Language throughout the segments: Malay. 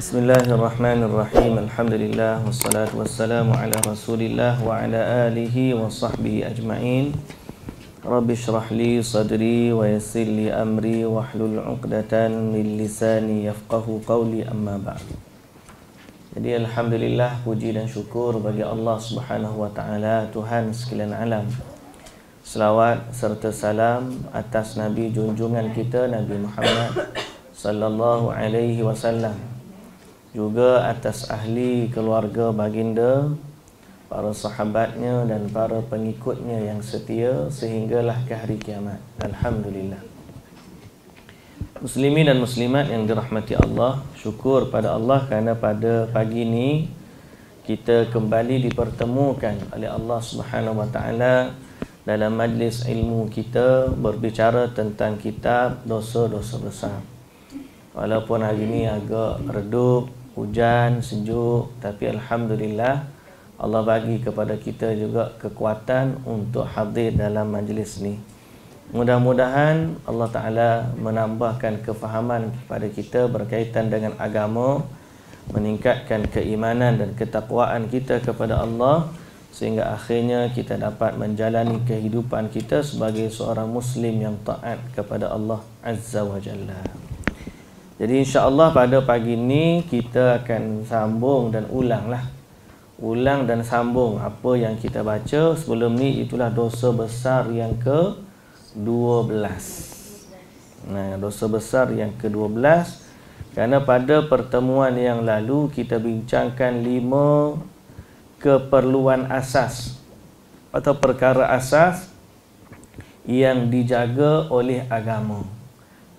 Bismillahirrahmanirrahim. Alhamdulillah. الرحمن الرحيم الحمد لله والصلاة والسلام على رسول الله وعلى آله وصحبه أجمعين رب اشرح لي صدري ويسر لي أمري واحلل عقدة من لساني يفقه قولي أما بعد Jadi Alhamdulillah puji dan syukur bagi Allah subhanahu wa ta'ala Tuhan sekalian alam Selawat serta salam atas Nabi junjungan kita Nabi Muhammad sallallahu alaihi wasallam juga atas ahli keluarga baginda para sahabatnya dan para pengikutnya yang setia sehinggalah ke hari kiamat alhamdulillah muslimin dan muslimat yang dirahmati Allah syukur pada Allah kerana pada pagi ini kita kembali dipertemukan oleh Allah Subhanahu wa taala dalam majlis ilmu kita berbicara tentang kitab dosa-dosa besar walaupun hari ini agak redup hujan, sejuk tapi Alhamdulillah Allah bagi kepada kita juga kekuatan untuk hadir dalam majlis ni. Mudah-mudahan Allah Ta'ala menambahkan kefahaman kepada kita berkaitan dengan agama Meningkatkan keimanan dan ketakwaan kita kepada Allah Sehingga akhirnya kita dapat menjalani kehidupan kita sebagai seorang Muslim yang taat kepada Allah Azza wa Jalla jadi insya-Allah pada pagi ni kita akan sambung dan ulang lah, Ulang dan sambung apa yang kita baca sebelum ni itulah dosa besar yang ke-12. Nah, dosa besar yang ke-12 kerana pada pertemuan yang lalu kita bincangkan lima keperluan asas atau perkara asas yang dijaga oleh agama.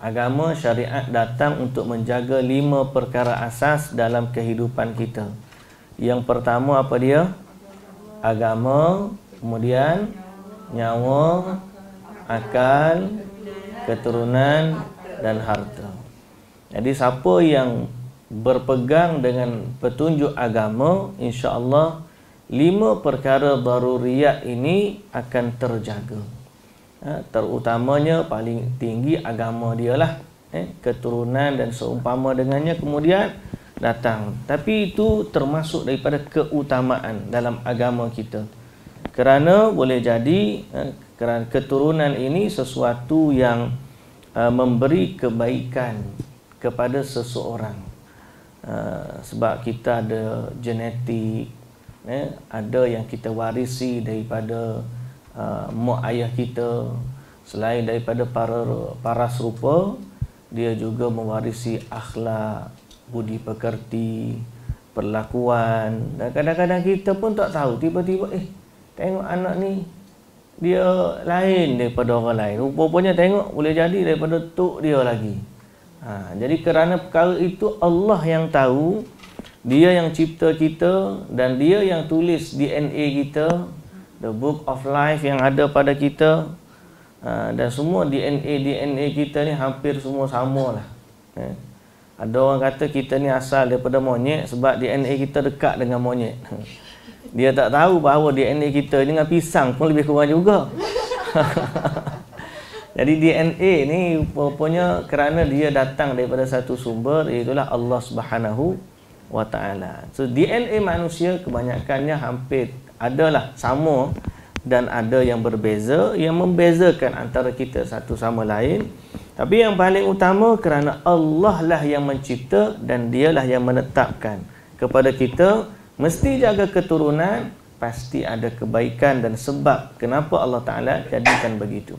Agama syariat datang untuk menjaga lima perkara asas dalam kehidupan kita. Yang pertama apa dia? Agama, kemudian nyawa, akal, keturunan dan harta. Jadi siapa yang berpegang dengan petunjuk agama, insya-Allah lima perkara daruriyat ini akan terjaga. Ha, terutamanya paling tinggi agama dia lah eh, keturunan dan seumpama dengannya kemudian datang tapi itu termasuk daripada keutamaan dalam agama kita kerana boleh jadi eh, kerana keturunan ini sesuatu yang eh, memberi kebaikan kepada seseorang eh, sebab kita ada genetik eh, ada yang kita warisi daripada uh, mak ayah kita selain daripada para paras rupa dia juga mewarisi akhlak budi pekerti perlakuan dan kadang-kadang kita pun tak tahu tiba-tiba eh tengok anak ni dia lain daripada orang lain rupanya tengok boleh jadi daripada tok dia lagi ha, jadi kerana perkara itu Allah yang tahu dia yang cipta kita dan dia yang tulis DNA kita the book of life yang ada pada kita uh, dan semua DNA DNA kita ni hampir semua sama lah. Eh. Ada orang kata kita ni asal daripada monyet sebab DNA kita dekat dengan monyet. Dia tak tahu bahawa DNA kita ni dengan pisang pun lebih kurang juga. Jadi DNA ni rupanya kerana dia datang daripada satu sumber iaitu Allah Subhanahu wa taala. So DNA manusia kebanyakannya hampir adalah sama dan ada yang berbeza yang membezakan antara kita satu sama lain tapi yang paling utama kerana Allah lah yang mencipta dan dialah yang menetapkan kepada kita mesti jaga keturunan pasti ada kebaikan dan sebab kenapa Allah Ta'ala jadikan begitu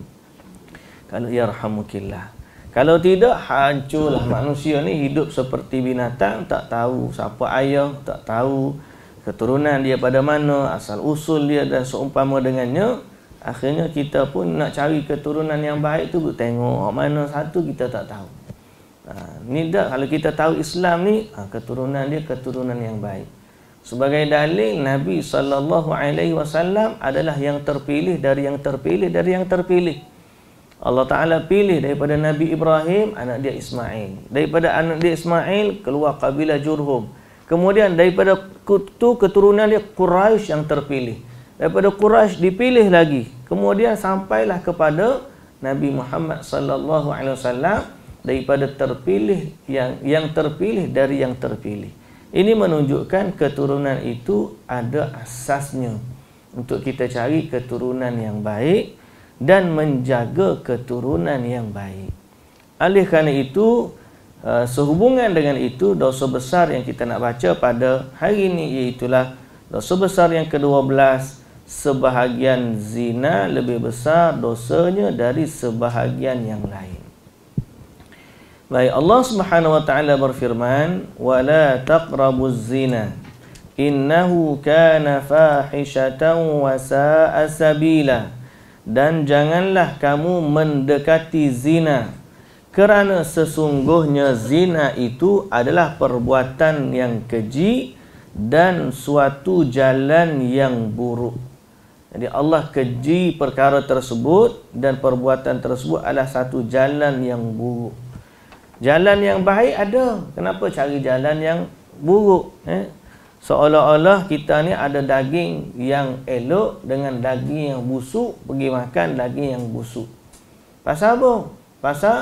kalau ya rahmukillah kalau tidak hancurlah manusia ni hidup seperti binatang tak tahu siapa ayah tak tahu keturunan dia pada mana, asal usul dia dan seumpama dengannya, akhirnya kita pun nak cari keturunan yang baik tu tengok mana satu kita tak tahu. Ha, ni dah kalau kita tahu Islam ni, ha, keturunan dia keturunan yang baik. Sebagai dalil Nabi saw adalah yang terpilih dari yang terpilih dari yang terpilih. Allah Taala pilih daripada Nabi Ibrahim anak dia Ismail. Daripada anak dia Ismail keluar kabilah Jurhum. Kemudian daripada itu keturunan dia Quraisy yang terpilih. Daripada Quraisy dipilih lagi. Kemudian sampailah kepada Nabi Muhammad sallallahu alaihi wasallam daripada terpilih yang yang terpilih dari yang terpilih. Ini menunjukkan keturunan itu ada asasnya untuk kita cari keturunan yang baik dan menjaga keturunan yang baik. Oleh kerana itu, Eh, sehubungan dengan itu dosa besar yang kita nak baca pada hari ini iaitulah dosa besar yang ke-12 sebahagian zina lebih besar dosanya dari sebahagian yang lain. Baik Allah Subhanahu wa taala berfirman wala taqrabuz zina innahu kana fahishatan wa sa'a sabila dan janganlah kamu mendekati zina kerana sesungguhnya zina itu adalah perbuatan yang keji dan suatu jalan yang buruk. Jadi Allah keji perkara tersebut dan perbuatan tersebut adalah satu jalan yang buruk. Jalan yang baik ada. Kenapa cari jalan yang buruk? Eh? Seolah-olah kita ni ada daging yang elok dengan daging yang busuk. Pergi makan daging yang busuk. Pasal apa? Pasal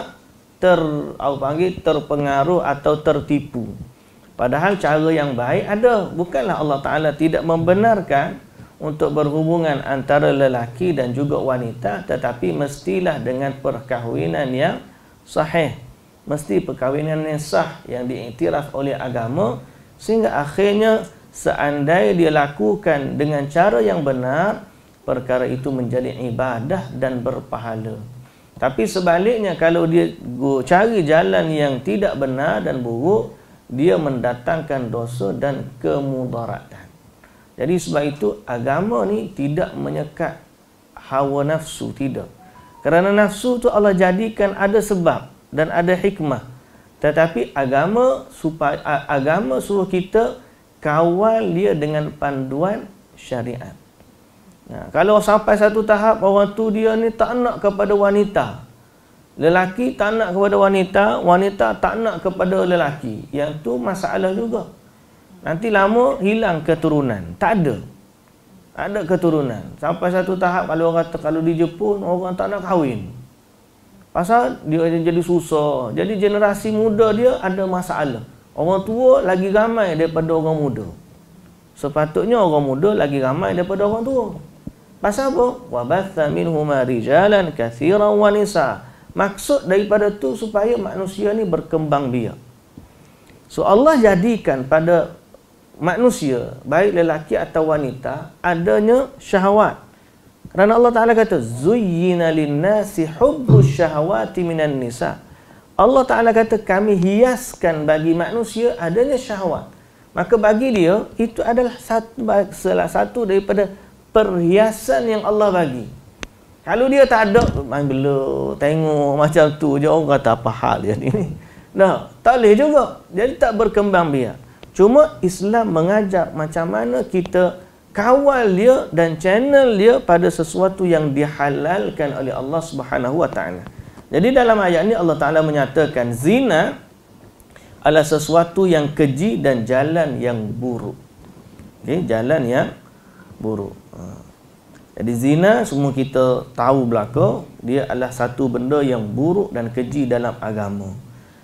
ter apa panggil terpengaruh atau tertipu. Padahal cara yang baik ada bukanlah Allah Taala tidak membenarkan untuk berhubungan antara lelaki dan juga wanita tetapi mestilah dengan perkahwinan yang sahih. Mesti perkahwinan yang sah yang diiktiraf oleh agama sehingga akhirnya seandainya dia lakukan dengan cara yang benar perkara itu menjadi ibadah dan berpahala. Tapi sebaliknya kalau dia cari jalan yang tidak benar dan buruk, dia mendatangkan dosa dan kemudaratan. Jadi sebab itu agama ni tidak menyekat hawa nafsu tidak. Kerana nafsu tu Allah jadikan ada sebab dan ada hikmah. Tetapi agama supaya agama suruh kita kawal dia dengan panduan syariat. Ya, kalau sampai satu tahap orang tu dia ni tak nak kepada wanita. Lelaki tak nak kepada wanita, wanita tak nak kepada lelaki. Yang tu masalah juga. Nanti lama hilang keturunan. Tak ada. Tak ada keturunan. Sampai satu tahap kalau orang kalau di Jepun orang tak nak kahwin. Pasal dia jadi susah. Jadi generasi muda dia ada masalah. Orang tua lagi ramai daripada orang muda. Sepatutnya orang muda lagi ramai daripada orang tua. Pasal apa? Wa batha minhuma rijalan kathiran wa nisa. Maksud daripada tu supaya manusia ni berkembang biak. So Allah jadikan pada manusia, baik lelaki atau wanita, adanya syahwat. Kerana Allah Ta'ala kata, Zuyina nasi hubbu syahwati minan nisa. Allah Ta'ala kata, kami hiaskan bagi manusia adanya syahwat. Maka bagi dia, itu adalah satu, salah satu daripada perhiasan yang Allah bagi. Kalau dia tak ada, main bela, tengok macam tu je orang kata apa hal dia ni. Nah, tak boleh juga. Jadi tak berkembang biar. Cuma Islam mengajak macam mana kita kawal dia dan channel dia pada sesuatu yang dihalalkan oleh Allah Subhanahu Wa Taala. Jadi dalam ayat ini Allah Taala menyatakan zina adalah sesuatu yang keji dan jalan yang buruk. Okay, jalan yang buruk. Ha. Jadi zina semua kita tahu belaka dia adalah satu benda yang buruk dan keji dalam agama.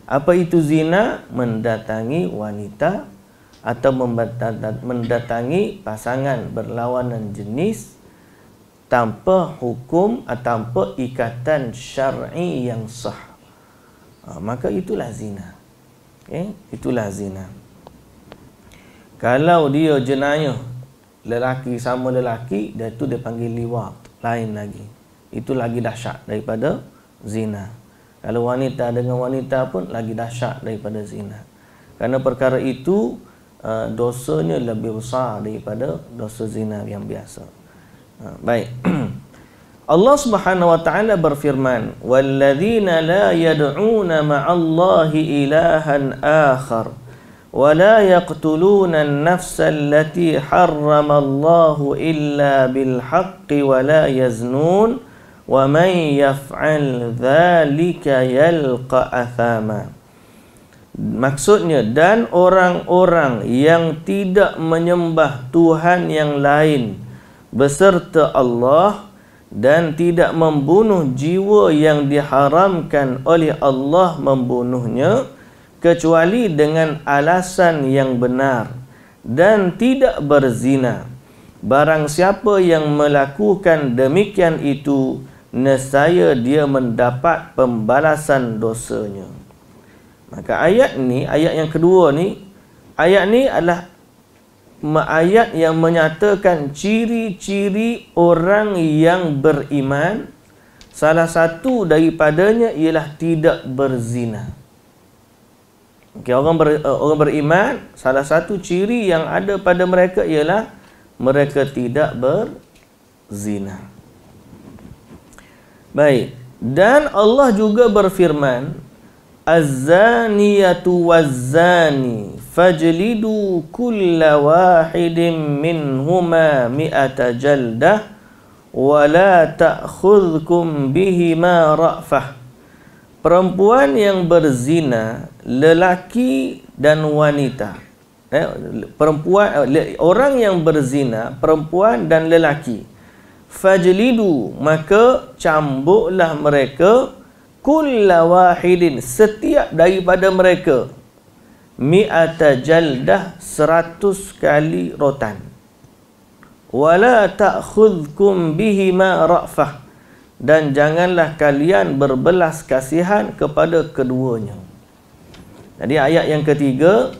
Apa itu zina? Mendatangi wanita atau mendatangi pasangan berlawanan jenis tanpa hukum atau tanpa ikatan syar'i yang sah. Ha, maka itulah zina. Okay? Eh, itulah zina. Kalau dia jenayah lelaki sama lelaki dan itu dia panggil liwat lain lagi itu lagi dahsyat daripada zina kalau wanita dengan wanita pun lagi dahsyat daripada zina kerana perkara itu uh, dosanya lebih besar daripada dosa zina yang biasa uh, baik Allah Subhanahu wa taala berfirman wal ladzina la yad'una ma'allahi ilahan akhar ولا يقتلون النفس التي حرم الله إلا بالحق ولا يزنون ومن يفعل ذلك يلقى أثاما Maksudnya dan orang-orang yang tidak menyembah Tuhan yang lain beserta Allah dan tidak membunuh jiwa yang diharamkan oleh Allah membunuhnya kecuali dengan alasan yang benar dan tidak berzina. Barang siapa yang melakukan demikian itu, nescaya dia mendapat pembalasan dosanya. Maka ayat ni, ayat yang kedua ni, ayat ni adalah ayat yang menyatakan ciri-ciri orang yang beriman. Salah satu daripadanya ialah tidak berzina. Berzina. Okay, orang, ber, eh, orang beriman, salah satu ciri yang ada pada mereka ialah mereka tidak berzina. Baik. Dan Allah juga berfirman, Az-zaniyatu wa-zani fajlidu kulla wahidin minhuma mi'ata jaldah wa la ta'khudhkum bihima ra'fah. Perempuan yang berzina lelaki dan wanita. Eh, perempuan eh, orang yang berzina perempuan dan lelaki fajlidu maka cambuklah mereka kulla wahidin setiap daripada mereka mi'ata jaldah seratus kali rotan wala ta'khudkum bihima ra'fah dan janganlah kalian berbelas kasihan kepada keduanya jadi ayat yang ketiga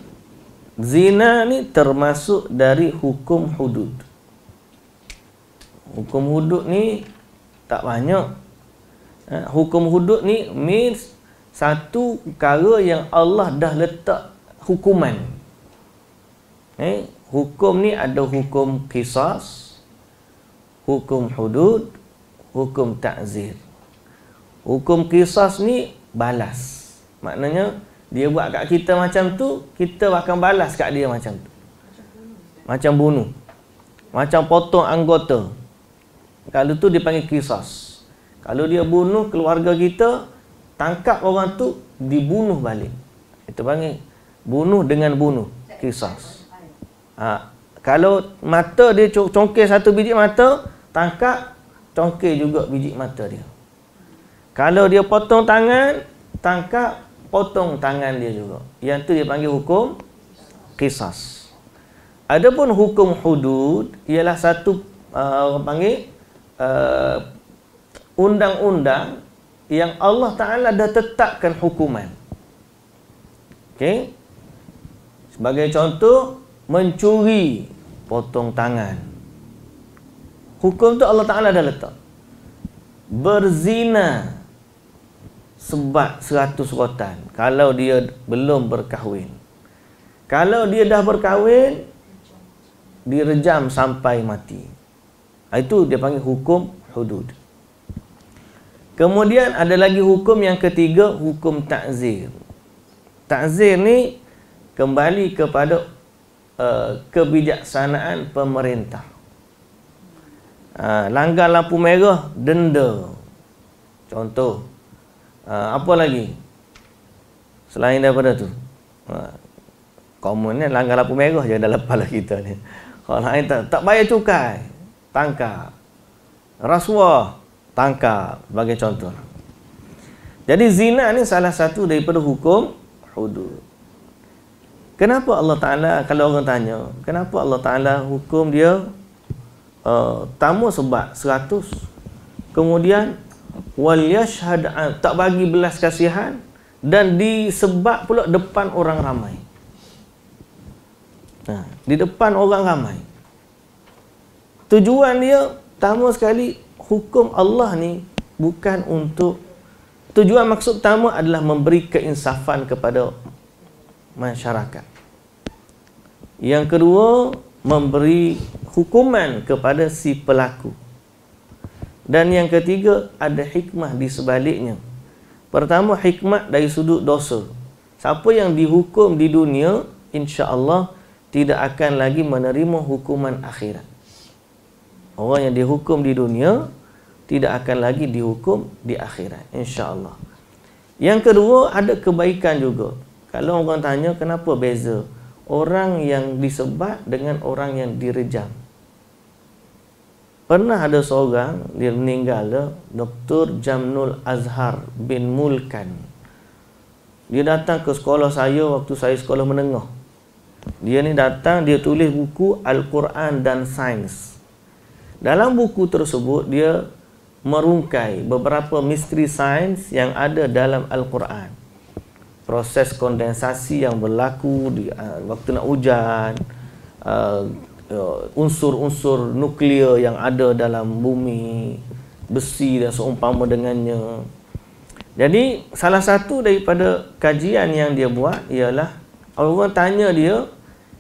zina ni termasuk dari hukum hudud. Hukum hudud ni tak banyak. Ha, hukum hudud ni means satu perkara yang Allah dah letak hukuman. Eh, hukum ni ada hukum kisas, hukum hudud, hukum ta'zir. Hukum kisas ni balas. Maknanya, dia buat kat kita macam tu, kita akan balas kat dia macam tu. Macam bunuh. Macam potong anggota. Kalau tu dipanggil kisas. Kalau dia bunuh keluarga kita, tangkap orang tu, dibunuh balik. Itu panggil bunuh dengan bunuh. Kisas. Ha. Kalau mata dia congkir satu biji mata, tangkap, congkir juga biji mata dia. Kalau dia potong tangan, tangkap, potong tangan dia juga. Yang tu dia panggil hukum kisas. Adapun hukum hudud ialah satu uh, orang panggil uh, undang-undang yang Allah Taala dah tetapkan hukuman. Okey. Sebagai contoh mencuri potong tangan. Hukum tu Allah Taala dah letak. Berzina sebab 100 rotan kalau dia belum berkahwin. Kalau dia dah berkahwin direjam sampai mati. Ah, itu dia panggil hukum hudud. Kemudian ada lagi hukum yang ketiga hukum takzir. Takzir ni kembali kepada uh, kebijaksanaan pemerintah. Uh, langgar lampu merah denda. Contoh Ha, apa lagi selain daripada tu ha, ni langgar lampu merah je dalam kepala kita ni kalau lain tak, tak bayar cukai tangkap rasuah tangkap sebagai contoh jadi zina ni salah satu daripada hukum hudud kenapa Allah Ta'ala kalau orang tanya kenapa Allah Ta'ala hukum dia uh, tamu sebab 100 kemudian wal yashhad tak bagi belas kasihan dan disebab pula depan orang ramai. Ha, di depan orang ramai. Tujuan dia pertama sekali hukum Allah ni bukan untuk tujuan maksud pertama adalah memberi keinsafan kepada masyarakat. Yang kedua memberi hukuman kepada si pelaku. Dan yang ketiga ada hikmah di sebaliknya. Pertama hikmah dari sudut dosa. Siapa yang dihukum di dunia, insya-Allah tidak akan lagi menerima hukuman akhirat. Orang yang dihukum di dunia tidak akan lagi dihukum di akhirat, insya-Allah. Yang kedua ada kebaikan juga. Kalau orang tanya kenapa beza orang yang disebat dengan orang yang direjam. Pernah ada seorang dia meninggal Dr. Jamnul Azhar bin Mulkan. Dia datang ke sekolah saya waktu saya sekolah menengah. Dia ni datang dia tulis buku Al-Quran dan Sains. Dalam buku tersebut dia merungkai beberapa misteri sains yang ada dalam Al-Quran. Proses kondensasi yang berlaku di uh, waktu nak hujan, uh, Ya, unsur-unsur nuklear yang ada dalam bumi besi dan seumpama dengannya jadi salah satu daripada kajian yang dia buat ialah orang tanya dia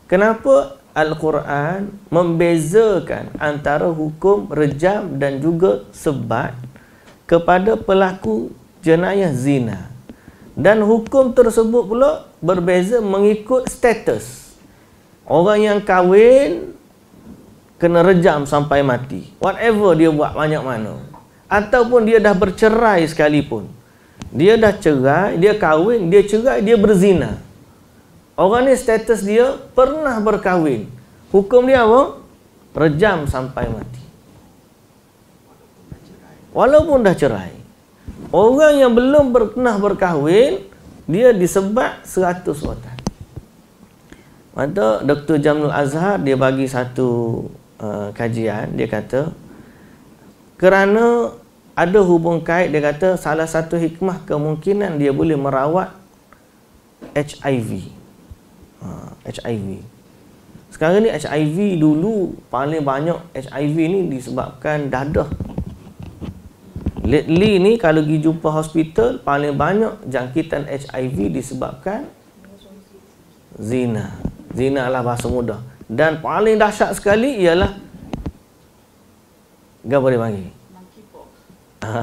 kenapa Al-Quran membezakan antara hukum rejam dan juga sebat kepada pelaku jenayah zina dan hukum tersebut pula berbeza mengikut status orang yang kahwin kena rejam sampai mati. Whatever dia buat banyak mana. Ataupun dia dah bercerai sekalipun. Dia dah cerai, dia kahwin, dia cerai, dia berzina. Orang ni status dia pernah berkahwin. Hukum dia apa? Rejam sampai mati. Walaupun dah cerai. Orang yang belum pernah berkahwin, dia disebab 100 watan. Maksudnya, Dr. Jamnul Azhar, dia bagi satu uh, kajian dia kata kerana ada hubung kait dia kata salah satu hikmah kemungkinan dia boleh merawat HIV uh, HIV sekarang ni HIV dulu paling banyak HIV ni disebabkan dadah lately ni kalau pergi jumpa hospital paling banyak jangkitan HIV disebabkan zina zina lah bahasa mudah dan paling dahsyat sekali ialah gak boleh bagi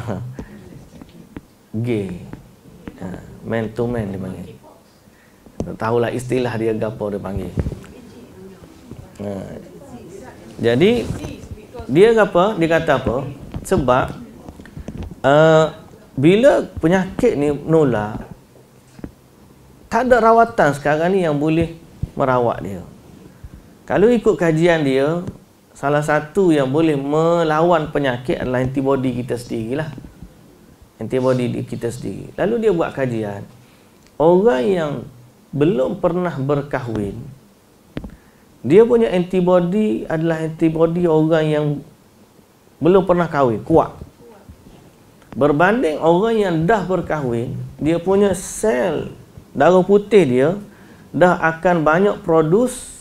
gay ha, man to man dia panggil tahulah istilah dia gapo dia panggil ha. jadi dia apa dia kata apa sebab uh, bila penyakit ni menular tak ada rawatan sekarang ni yang boleh merawat dia kalau ikut kajian dia, salah satu yang boleh melawan penyakit adalah antibody kita lah, antibody kita sendiri. Lalu dia buat kajian. Orang yang belum pernah berkahwin, dia punya antibody adalah antibody orang yang belum pernah kahwin, kuat. Berbanding orang yang dah berkahwin, dia punya sel darah putih dia dah akan banyak produce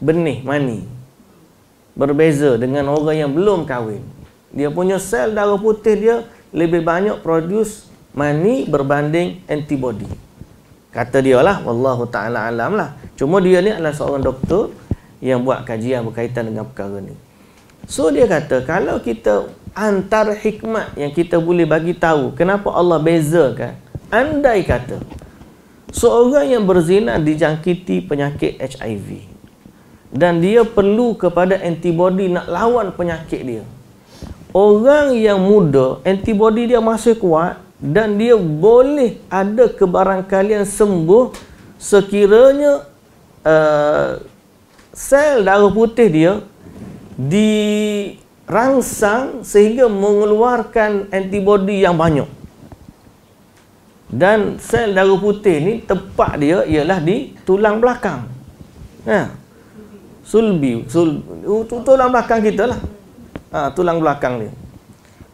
benih mani berbeza dengan orang yang belum kahwin dia punya sel darah putih dia lebih banyak produce mani berbanding antibody kata dia lah wallahu ta'ala alam lah cuma dia ni adalah seorang doktor yang buat kajian berkaitan dengan perkara ni so dia kata kalau kita antar hikmat yang kita boleh bagi tahu kenapa Allah bezakan andai kata seorang yang berzina dijangkiti penyakit HIV dan dia perlu kepada antibody nak lawan penyakit dia. Orang yang muda, antibody dia masih kuat dan dia boleh ada kebarangkalian sembuh sekiranya uh, sel darah putih dia dirangsang sehingga mengeluarkan antibody yang banyak. Dan sel darah putih ni tempat dia ialah di tulang belakang. Ya sulbi sul tulang belakang kita lah ha, tulang belakang ni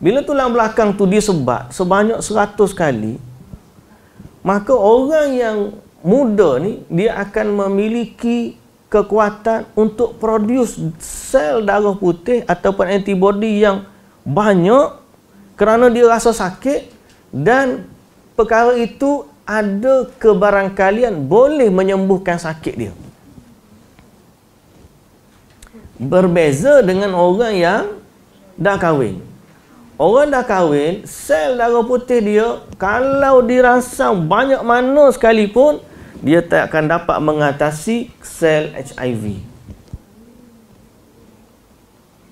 bila tulang belakang tu disebat sebanyak seratus kali maka orang yang muda ni dia akan memiliki kekuatan untuk produce sel darah putih ataupun antibody yang banyak kerana dia rasa sakit dan perkara itu ada kebarangkalian boleh menyembuhkan sakit dia. Hmm berbeza dengan orang yang dah kahwin. Orang dah kahwin, sel darah putih dia kalau dirasam banyak mana sekalipun, dia tak akan dapat mengatasi sel HIV.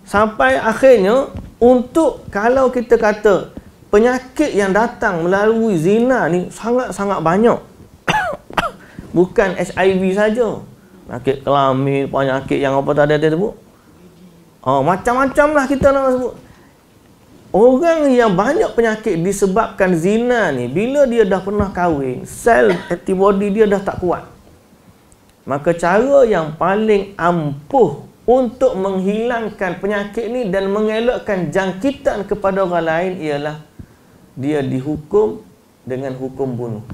Sampai akhirnya, untuk kalau kita kata penyakit yang datang melalui zina ni sangat-sangat banyak. Bukan HIV saja penyakit kelamin, penyakit yang apa tadi dia sebut. Oh, macam-macam lah kita nak sebut. Orang yang banyak penyakit disebabkan zina ni, bila dia dah pernah kahwin, sel antibody dia dah tak kuat. Maka cara yang paling ampuh untuk menghilangkan penyakit ni dan mengelakkan jangkitan kepada orang lain ialah dia dihukum dengan hukum bunuh.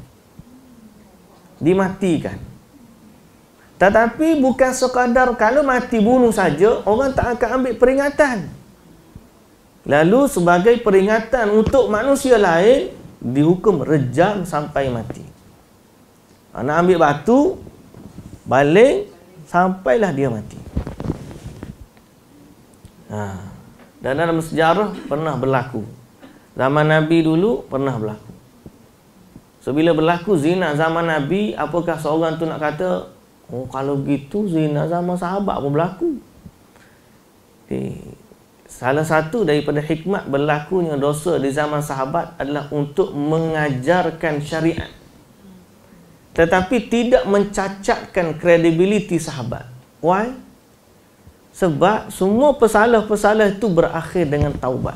Dimatikan. Tetapi bukan sekadar kalau mati bunuh saja, orang tak akan ambil peringatan. Lalu sebagai peringatan untuk manusia lain, dihukum rejam sampai mati. Nak ambil batu, baling, sampailah dia mati. Ha. Dan dalam sejarah pernah berlaku. Zaman Nabi dulu pernah berlaku. So berlaku zina zaman Nabi, apakah seorang tu nak kata Oh, kalau gitu zina sama sahabat pun berlaku. Okay. Salah satu daripada hikmat berlakunya dosa di zaman sahabat adalah untuk mengajarkan syariat. Tetapi tidak mencacatkan kredibiliti sahabat. Why? Sebab semua pesalah-pesalah itu berakhir dengan taubat.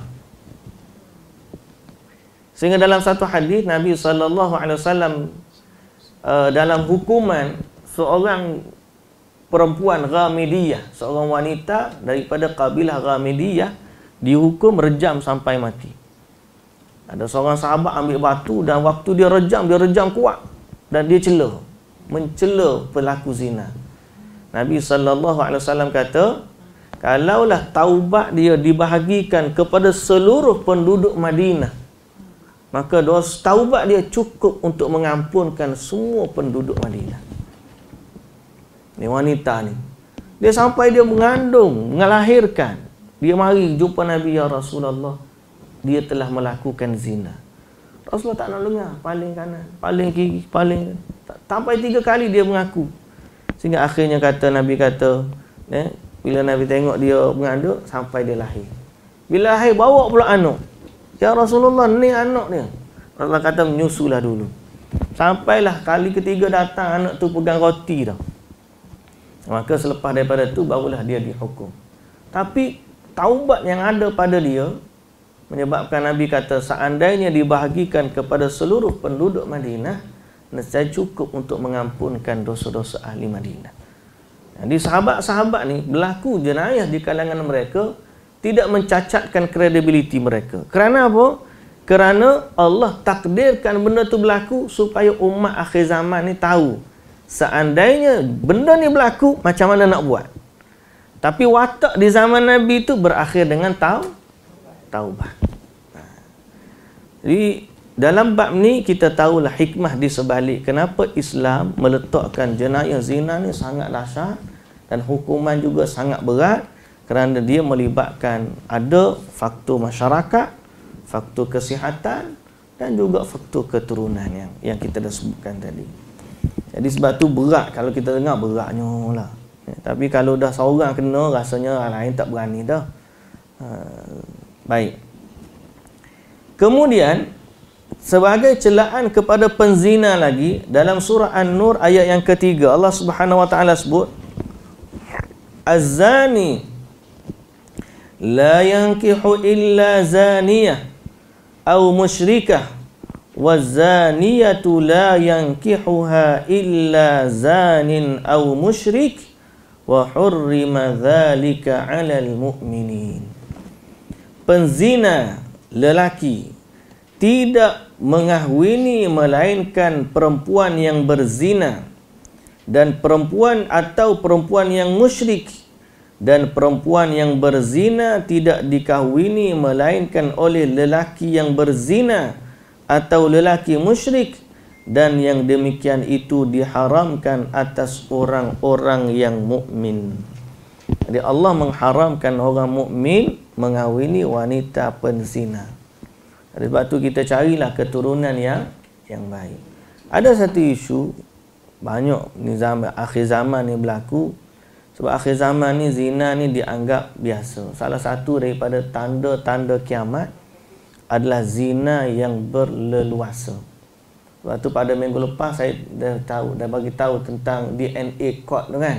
Sehingga dalam satu hadis Nabi saw alaihi eh, dalam hukuman seorang perempuan Ghamidiyah, seorang wanita daripada kabilah Ghamidiyah dihukum rejam sampai mati. Ada seorang sahabat ambil batu dan waktu dia rejam, dia rejam kuat dan dia celah, mencelah pelaku zina. Nabi saw kata, kalaulah taubat dia dibahagikan kepada seluruh penduduk Madinah, maka dos taubat dia cukup untuk mengampunkan semua penduduk Madinah ni wanita ni dia sampai dia mengandung melahirkan dia mari jumpa nabi ya rasulullah dia telah melakukan zina rasulullah tak nak dengar paling kanan paling kiri paling sampai tiga kali dia mengaku sehingga akhirnya kata nabi kata eh, bila nabi tengok dia mengandung sampai dia lahir bila lahir bawa pula anak ya rasulullah ni anak dia rasulullah kata menyusulah dulu Sampailah kali ketiga datang anak tu pegang roti dah. Maka selepas daripada itu barulah dia dihukum. Tapi taubat yang ada pada dia menyebabkan Nabi kata seandainya dibahagikan kepada seluruh penduduk Madinah nescaya cukup untuk mengampunkan dosa-dosa ahli Madinah. Jadi sahabat-sahabat ni berlaku jenayah di kalangan mereka tidak mencacatkan kredibiliti mereka. Kerana apa? Kerana Allah takdirkan benda tu berlaku supaya umat akhir zaman ni tahu seandainya benda ni berlaku macam mana nak buat tapi watak di zaman nabi itu berakhir dengan tau taubat jadi dalam bab ni kita tahulah hikmah di sebalik kenapa Islam meletakkan jenayah zina ni sangat dahsyat dan hukuman juga sangat berat kerana dia melibatkan ada faktor masyarakat, faktor kesihatan dan juga faktor keturunan yang yang kita dah sebutkan tadi. Jadi sebab tu berat kalau kita dengar beratnya lah. Ya, tapi kalau dah seorang kena rasanya orang lain tak berani dah. Ha, baik. Kemudian sebagai celaan kepada penzina lagi dalam surah An-Nur ayat yang ketiga Allah Subhanahu wa taala sebut Az-zani la yankihu illa zaniyah atau musyrikah والزانية لا ينكحها إلا زان أو مشرك وحرم ذلك على المؤمنين penzina lelaki tidak mengahwini melainkan perempuan yang berzina dan perempuan atau perempuan yang musyrik dan perempuan yang berzina tidak dikahwini melainkan oleh lelaki yang berzina atau lelaki musyrik dan yang demikian itu diharamkan atas orang-orang yang mukmin. Jadi Allah mengharamkan orang mukmin mengawini wanita penzina. Sebab itu kita carilah keturunan yang yang baik. Ada satu isu banyak ni zaman akhir zaman ni berlaku. Sebab akhir zaman ni zina ni dianggap biasa. Salah satu daripada tanda-tanda kiamat adalah zina yang berleluasa. Waktu pada minggu lepas saya dah tahu dah bagi tahu tentang DNA court tu kan.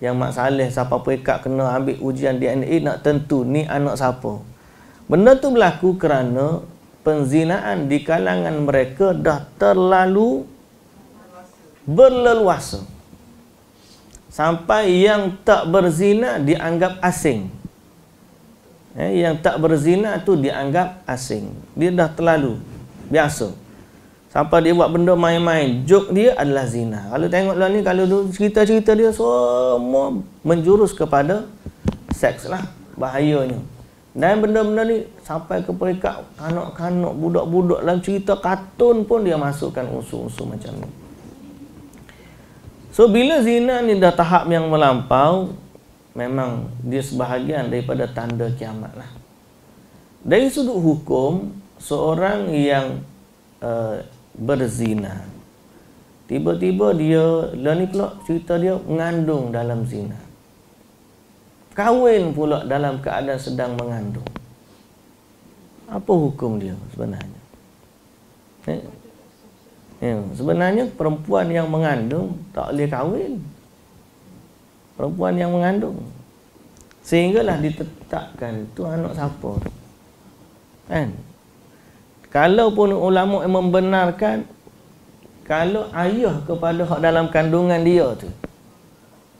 Yang Mak Saleh siapa pun ikat kena ambil ujian DNA nak tentu ni anak siapa. Benda tu berlaku kerana penzinaan di kalangan mereka dah terlalu berleluasa. Sampai yang tak berzina dianggap asing eh, yang tak berzina tu dianggap asing. Dia dah terlalu biasa. Sampai dia buat benda main-main, joke dia adalah zina. Kalau tengok lah ni, kalau cerita-cerita dia semua menjurus kepada seks lah. Bahayanya. Dan benda-benda ni sampai ke perikat kanak-kanak, budak-budak dalam cerita kartun pun dia masukkan unsur-unsur macam ni. So bila zina ni dah tahap yang melampau, memang dia sebahagian daripada tanda kiamat lah. Dari sudut hukum, seorang yang uh, berzina, tiba-tiba dia, dan lah ni pula cerita dia, mengandung dalam zina. Kawin pula dalam keadaan sedang mengandung. Apa hukum dia sebenarnya? Eh? Ya, sebenarnya perempuan yang mengandung tak boleh kahwin perempuan yang mengandung sehinggalah ditetapkan tu anak siapa kan kalau pun ulama yang membenarkan kalau ayah kepada hak dalam kandungan dia tu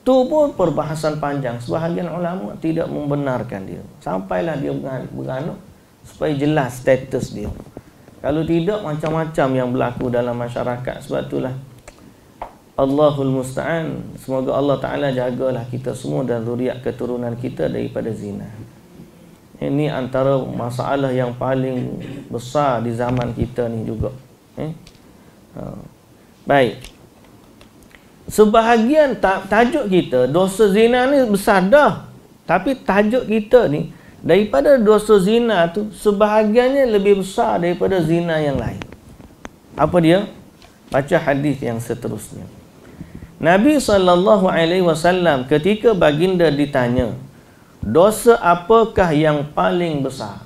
tu pun perbahasan panjang sebahagian ulama tidak membenarkan dia sampailah dia beranak supaya jelas status dia kalau tidak macam-macam yang berlaku dalam masyarakat sebab itulah Allahul Musta'an Semoga Allah Ta'ala jagalah kita semua Dan zuriat keturunan kita daripada zina Ini antara masalah yang paling besar di zaman kita ni juga eh? Ha. Baik Sebahagian tajuk kita Dosa zina ni besar dah Tapi tajuk kita ni Daripada dosa zina tu Sebahagiannya lebih besar daripada zina yang lain Apa dia? Baca hadis yang seterusnya Nabi saw. ketika baginda ditanya, dosa apakah yang paling besar?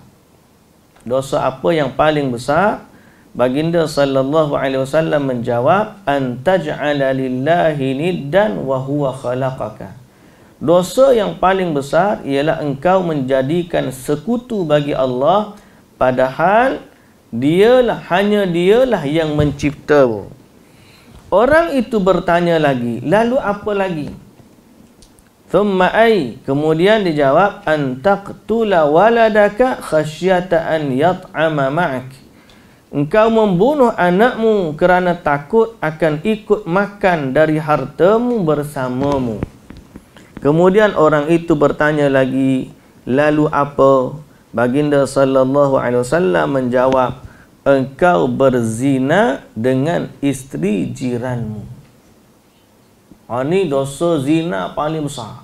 Dosa apa yang paling besar? Baginda saw menjawab, "An taj'ala lillahi niddan wa huwa khalaqaka." Dosa yang paling besar ialah engkau menjadikan sekutu bagi Allah padahal dialah hanya dialah yang mencipta. Orang itu bertanya lagi, lalu apa lagi? Thumma ai kemudian dijawab antaqtula waladaka khasyata an yat'ama ma'ak. Engkau membunuh anakmu kerana takut akan ikut makan dari hartamu bersamamu. Kemudian orang itu bertanya lagi, lalu apa? Baginda sallallahu alaihi wasallam menjawab, engkau berzina dengan isteri jiranmu. Ini ha, dosa zina paling besar.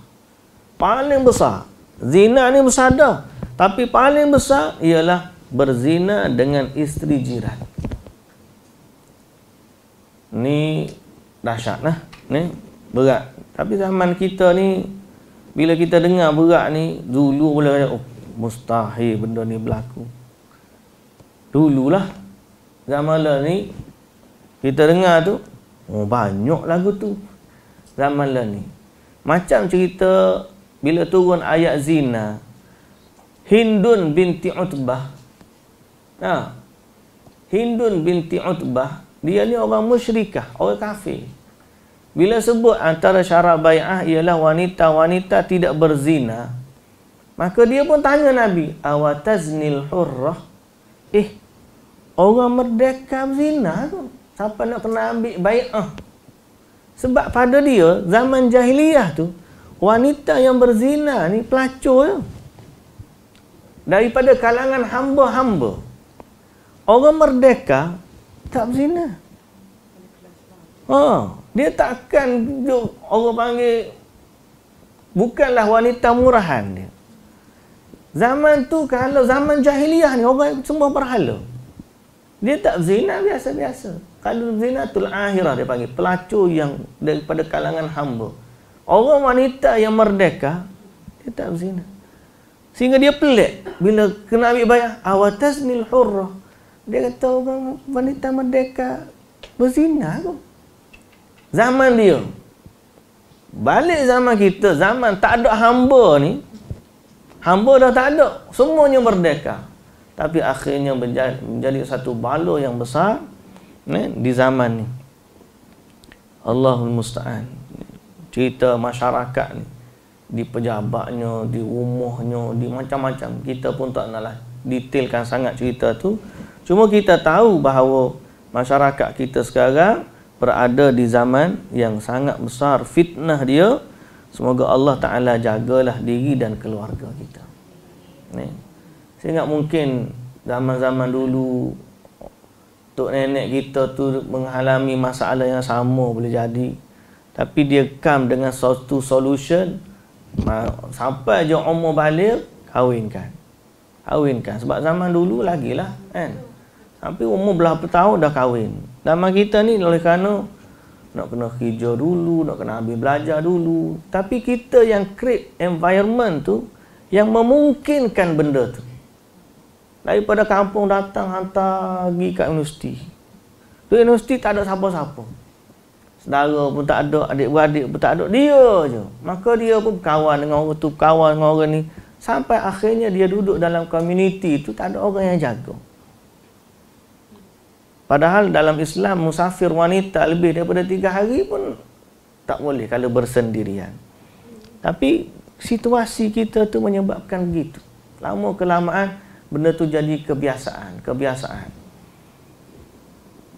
Paling besar. Zina ini besar dah. Tapi paling besar ialah berzina dengan isteri jiran. Ini dahsyat lah. Ni berat. Tapi zaman kita ni, bila kita dengar berat ni, dulu boleh kata, oh, mustahil benda ni berlaku. Dululah Zaman lah ni Kita dengar tu oh, Banyak lagu tu Zaman lah ni Macam cerita Bila turun ayat zina Hindun binti Utbah ha. Hindun binti Utbah Dia ni orang musyrikah Orang kafir Bila sebut antara syarat bay'ah Ialah wanita-wanita tidak berzina Maka dia pun tanya Nabi Awataznil hurrah Eh, Orang merdeka zina tu Siapa nak kena ambil bay'ah Sebab pada dia Zaman jahiliyah tu Wanita yang berzina ni pelacur tu. Daripada kalangan hamba-hamba Orang merdeka Tak berzina ha, Dia takkan Orang panggil Bukanlah wanita murahan dia Zaman tu kalau zaman jahiliyah ni orang semua berhala. Dia tak zina biasa-biasa. Kalau zina tul akhirah dia panggil. Pelacur yang daripada kalangan hamba. Orang wanita yang merdeka, dia tak zina. Sehingga dia pelik bila kena ambil bayar. Awatas nil hurrah. Dia kata orang wanita merdeka berzina aku. Zaman dia. Balik zaman kita, zaman tak ada hamba ni. Hamba dah tak ada. Semuanya merdeka tapi akhirnya menjadi, menjadi satu bala yang besar ne, di zaman ni Allahul musta'an cerita masyarakat ni di pejabatnya, di rumahnya, di macam-macam kita pun tak nak lah detailkan sangat cerita tu cuma kita tahu bahawa masyarakat kita sekarang berada di zaman yang sangat besar fitnah dia semoga Allah Ta'ala jagalah diri dan keluarga kita Nih. Saya ingat mungkin zaman-zaman dulu Tok Nenek kita tu mengalami masalah yang sama boleh jadi Tapi dia come dengan satu solution Sampai je umur balik, kahwinkan Kahwinkan, sebab zaman dulu lagi lah kan Sampai umur belah tahun dah kahwin Zaman kita ni oleh kerana nak kena kerja dulu, nak kena habis belajar dulu. Tapi kita yang create environment tu yang memungkinkan benda tu daripada kampung datang hantar pergi ke universiti tu universiti tak ada siapa-siapa saudara pun tak ada adik-beradik pun tak ada dia je maka dia pun kawan, dengan orang tu berkawan dengan orang ni sampai akhirnya dia duduk dalam community tu tak ada orang yang jaga padahal dalam Islam musafir wanita lebih daripada tiga hari pun tak boleh kalau bersendirian tapi situasi kita tu menyebabkan begitu lama kelamaan benda tu jadi kebiasaan, kebiasaan.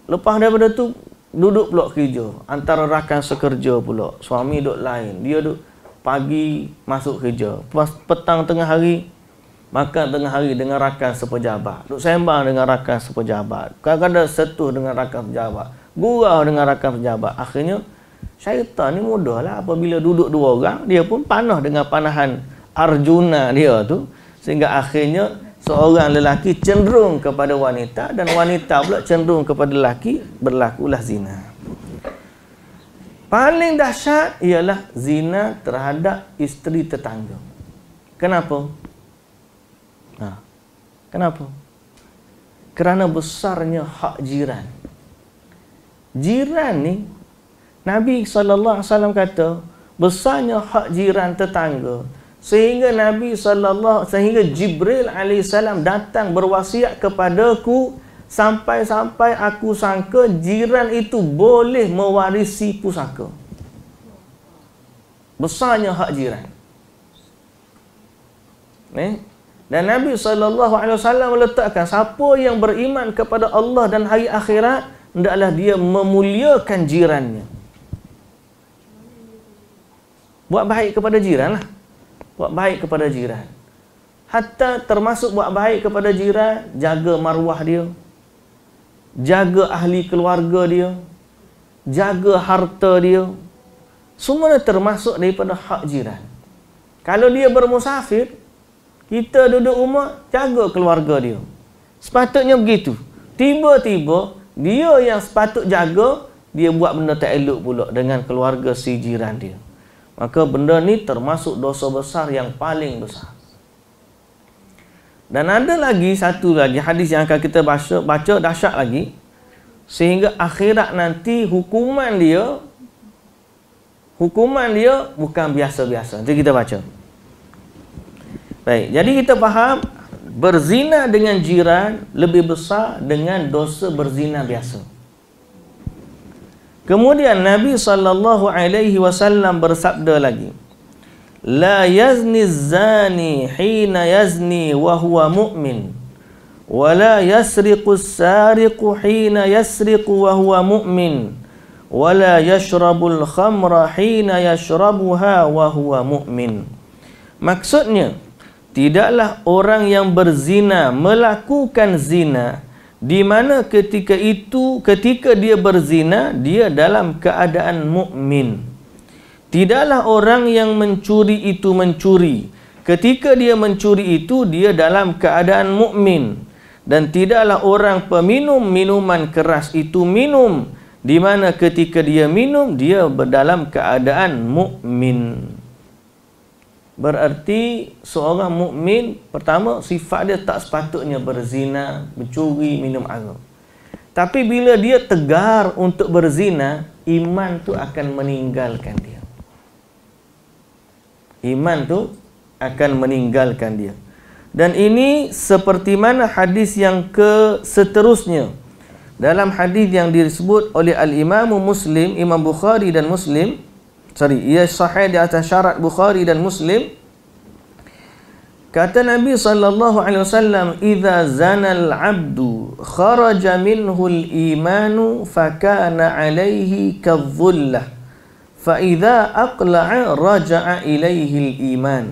Lepas daripada tu duduk pula kerja, antara rakan sekerja pula, suami duduk lain, dia duduk pagi masuk kerja, Pas petang tengah hari makan tengah hari dengan rakan sepejabat, duduk sembang dengan rakan sepejabat, kadang-kadang setuh dengan rakan sepejabat, gurau dengan rakan sepejabat, akhirnya syaitan ni mudah lah apabila duduk dua orang dia pun panah dengan panahan Arjuna dia tu sehingga akhirnya seorang lelaki cenderung kepada wanita dan wanita pula cenderung kepada lelaki berlakulah zina paling dahsyat ialah zina terhadap isteri tetangga kenapa? Ha. kenapa? kerana besarnya hak jiran jiran ni Nabi SAW kata besarnya hak jiran tetangga sehingga Nabi saw. sehingga Jibril as datang berwasiat kepadaku sampai-sampai aku sangka jiran itu boleh mewarisi pusaka. Besarnya hak jiran. Ni. Eh? Dan Nabi saw meletakkan siapa yang beriman kepada Allah dan hari akhirat hendaklah dia memuliakan jirannya. Buat baik kepada jiran lah buat baik kepada jiran hatta termasuk buat baik kepada jiran jaga maruah dia jaga ahli keluarga dia jaga harta dia semua termasuk daripada hak jiran kalau dia bermusafir kita duduk rumah jaga keluarga dia sepatutnya begitu tiba-tiba dia yang sepatut jaga dia buat benda tak elok pula dengan keluarga si jiran dia maka benda ni termasuk dosa besar yang paling besar. Dan ada lagi satu lagi hadis yang akan kita baca, baca dahsyat lagi sehingga akhirat nanti hukuman dia hukuman dia bukan biasa-biasa. Itu kita baca. Baik, jadi kita faham berzina dengan jiran lebih besar dengan dosa berzina biasa. Kemudian Nabi sallallahu alaihi wasallam bersabda lagi. La yazni zani hina yazni wa huwa mu'min. Wa la yasriqu sariqu hina yasriqu wa huwa mu'min. Wa la yashrabu al-khamra hina yashrabuha wa huwa mu'min. Maksudnya, tidaklah orang yang berzina melakukan zina di mana ketika itu ketika dia berzina dia dalam keadaan mukmin tidaklah orang yang mencuri itu mencuri ketika dia mencuri itu dia dalam keadaan mukmin dan tidaklah orang peminum minuman keras itu minum di mana ketika dia minum dia berdalam keadaan mukmin Bererti seorang mukmin pertama sifat dia tak sepatutnya berzina, mencuri, minum arak. Tapi bila dia tegar untuk berzina, iman tu akan meninggalkan dia. Iman tu akan meninggalkan dia. Dan ini seperti mana hadis yang ke seterusnya. Dalam hadis yang disebut oleh Al-Imam Muslim, Imam Bukhari dan Muslim, sorry ia sahih di atas syarat Bukhari dan Muslim kata Nabi sallallahu alaihi wasallam idza zana al abdu kharaja minhu al iman fa kana alayhi kadhulla fa idza aqla'a raja'a ilayhi al iman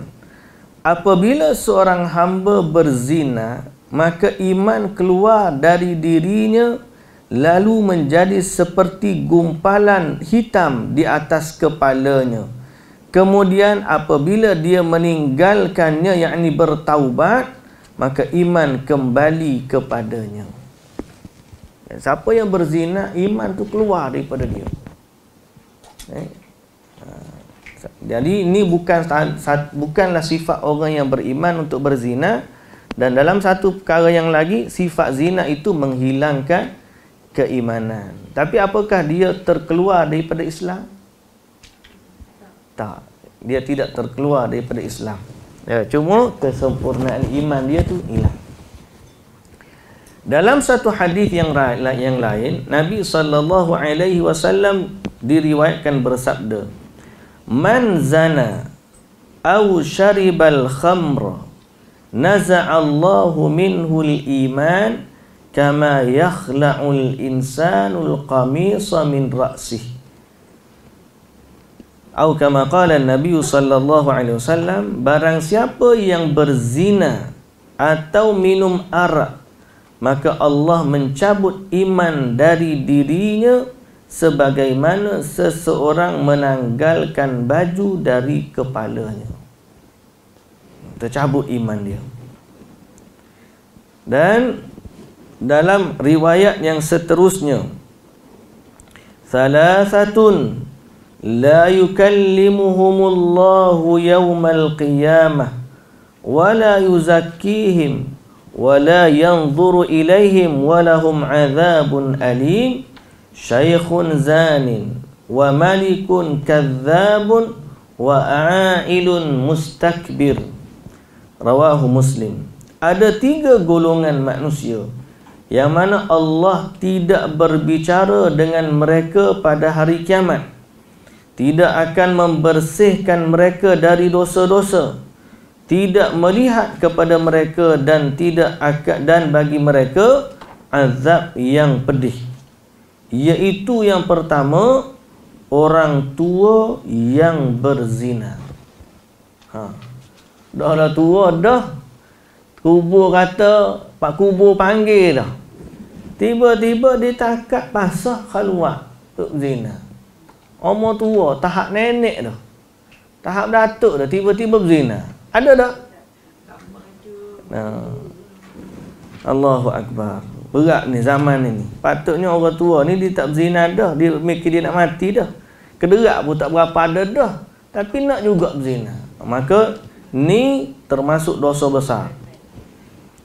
apabila seorang hamba berzina maka iman keluar dari dirinya lalu menjadi seperti gumpalan hitam di atas kepalanya. Kemudian apabila dia meninggalkannya, yakni bertaubat, maka iman kembali kepadanya. Siapa yang berzina, iman tu keluar daripada dia. Eh? Ha. Jadi ini bukan bukanlah sifat orang yang beriman untuk berzina. Dan dalam satu perkara yang lagi, sifat zina itu menghilangkan keimanan. Tapi apakah dia terkeluar daripada Islam? Tak. Dia tidak terkeluar daripada Islam. Ya, cuma kesempurnaan iman dia tu hilang. Dalam satu hadis yang yang lain, Nabi sallallahu alaihi wasallam diriwayatkan bersabda, "Man zana aw sharibal khamra naza'a Allahu minhu al-iman." kama yakhla'ul insanul qamisa min ra'sih atau kama qala Nabi sallallahu alaihi wasallam barang siapa yang berzina atau minum arak maka Allah mencabut iman dari dirinya sebagaimana seseorang menanggalkan baju dari kepalanya tercabut iman dia dan dalam riwayat yang seterusnya Salasatun la yukallimuhumullahu yawmal qiyamah wa la yuzakkihim wa la yanzuru ilaihim wa lahum azabun alim shaykhun zanin wa malikun kazzabun wa a'ilun mustakbir rawahu muslim ada tiga golongan manusia yang mana Allah tidak berbicara dengan mereka pada hari kiamat tidak akan membersihkan mereka dari dosa-dosa tidak melihat kepada mereka dan tidak akan dan bagi mereka azab yang pedih iaitu yang pertama orang tua yang berzina ha dah dah tua dah kubur kata pak kubur panggil dah Tiba-tiba takat pasal keluar untuk zina. Umur tua, tahap nenek tu. Tahap datuk tu tiba-tiba berzina. Ada tak? Nah. Allahu Akbar. Berat ni zaman ni. Patutnya orang tua ni dia tak berzina dah. Dia mikir dia nak mati dah. Kederak pun tak berapa ada dah. Tapi nak juga berzina. Maka ni termasuk dosa besar.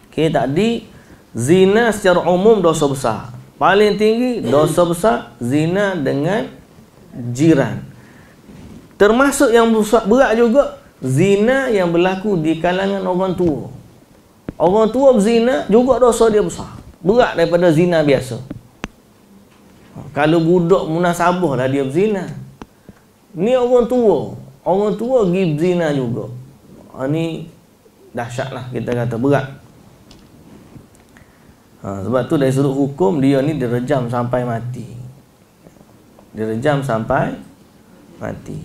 Okey tadi zina secara umum dosa besar. Paling tinggi dosa besar zina dengan jiran. Termasuk yang berat juga zina yang berlaku di kalangan orang tua. Orang tua berzina juga dosa dia besar. Berat daripada zina biasa. Kalau budak munasabah lah dia berzina. Ni orang tua. Orang tua pergi berzina juga. Ini ah, dahsyat lah kita kata berat. Ha, sebab tu dari sudut hukum dia ni direjam sampai mati. Direjam sampai mati.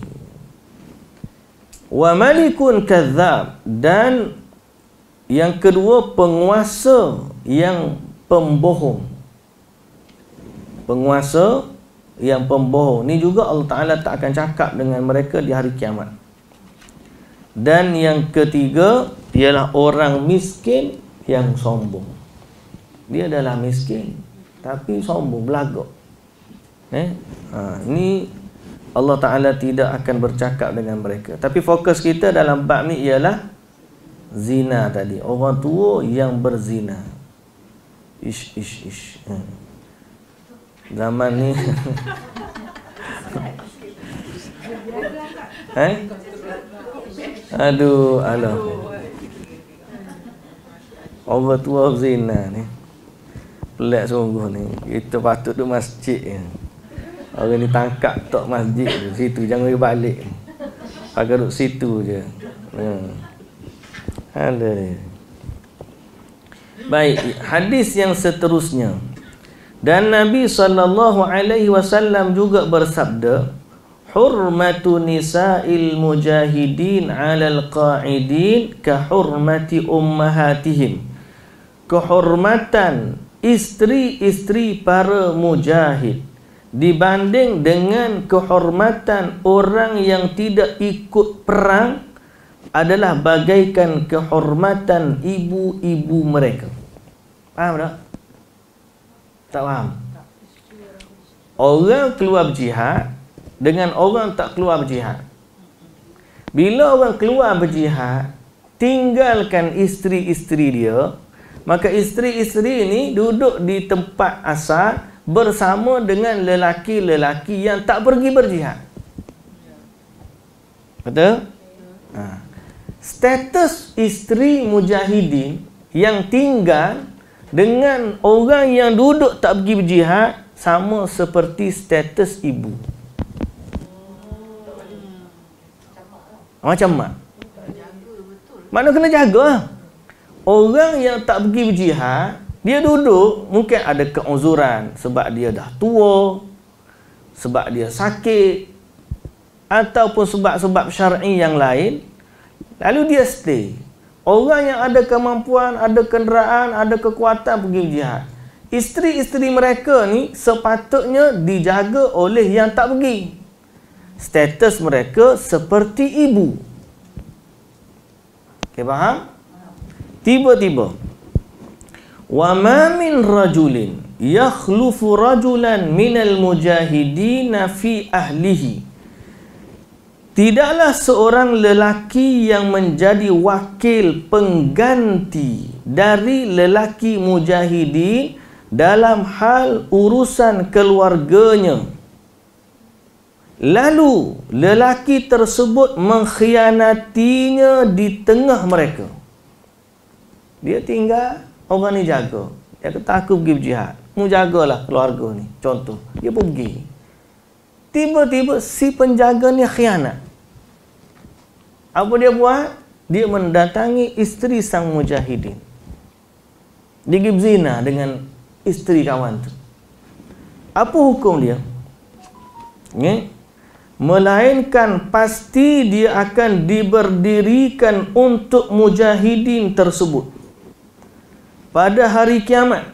Wa malikun kadzab dan yang kedua penguasa yang pembohong. Penguasa yang pembohong ni juga Allah Taala tak akan cakap dengan mereka di hari kiamat. Dan yang ketiga ialah orang miskin yang sombong dia adalah miskin tapi sombong belago. eh ha ini Allah taala tidak akan bercakap dengan mereka tapi fokus kita dalam bab ni ialah zina tadi orang tua yang berzina ish ish ish hmm. zaman ni eh aduh alah orang tua berzina ni pelik sungguh ni kita patut tu masjid ya. orang ni tangkap tok masjid tu situ jangan pergi balik Agar duduk situ je ya. baik hadis yang seterusnya dan Nabi sallallahu alaihi wasallam juga bersabda hurmatu nisa'il mujahidin 'alal qa'idin ka hurmati ummahatihim kehormatan Istri-istri para mujahid dibanding dengan kehormatan orang yang tidak ikut perang adalah bagaikan kehormatan ibu-ibu mereka. Faham tak? Tak faham? Orang keluar berjihad dengan orang tak keluar berjihad. Bila orang keluar berjihad, tinggalkan isteri-isteri dia, Maka isteri-isteri ini duduk di tempat asal bersama dengan lelaki-lelaki yang tak pergi berjihad. Betul? Ha. Status isteri mujahidin yang tinggal dengan orang yang duduk tak pergi berjihad sama seperti status ibu. Macam mak. Mana kena jaga? orang yang tak pergi berjihad dia duduk mungkin ada keuzuran sebab dia dah tua sebab dia sakit ataupun sebab-sebab syar'i yang lain lalu dia stay orang yang ada kemampuan ada kenderaan ada kekuatan pergi berjihad isteri-isteri mereka ni sepatutnya dijaga oleh yang tak pergi status mereka seperti ibu Okay, faham? tiba-tiba wa ma min rajulin yakhlufu rajulan minal mujahidin fi ahlihi Tidaklah seorang lelaki yang menjadi wakil pengganti dari lelaki mujahidi dalam hal urusan keluarganya. Lalu lelaki tersebut mengkhianatinya di tengah mereka. Dia tinggal orang ni jaga. Dia kata aku pergi berjihad. Mu jagalah keluarga ni. Contoh. Dia pergi. Tiba-tiba si penjaga ni khianat. Apa dia buat? Dia mendatangi isteri sang mujahidin. Dia pergi berzina dengan isteri kawan tu. Apa hukum dia? Ni ya? melainkan pasti dia akan diberdirikan untuk mujahidin tersebut pada hari kiamat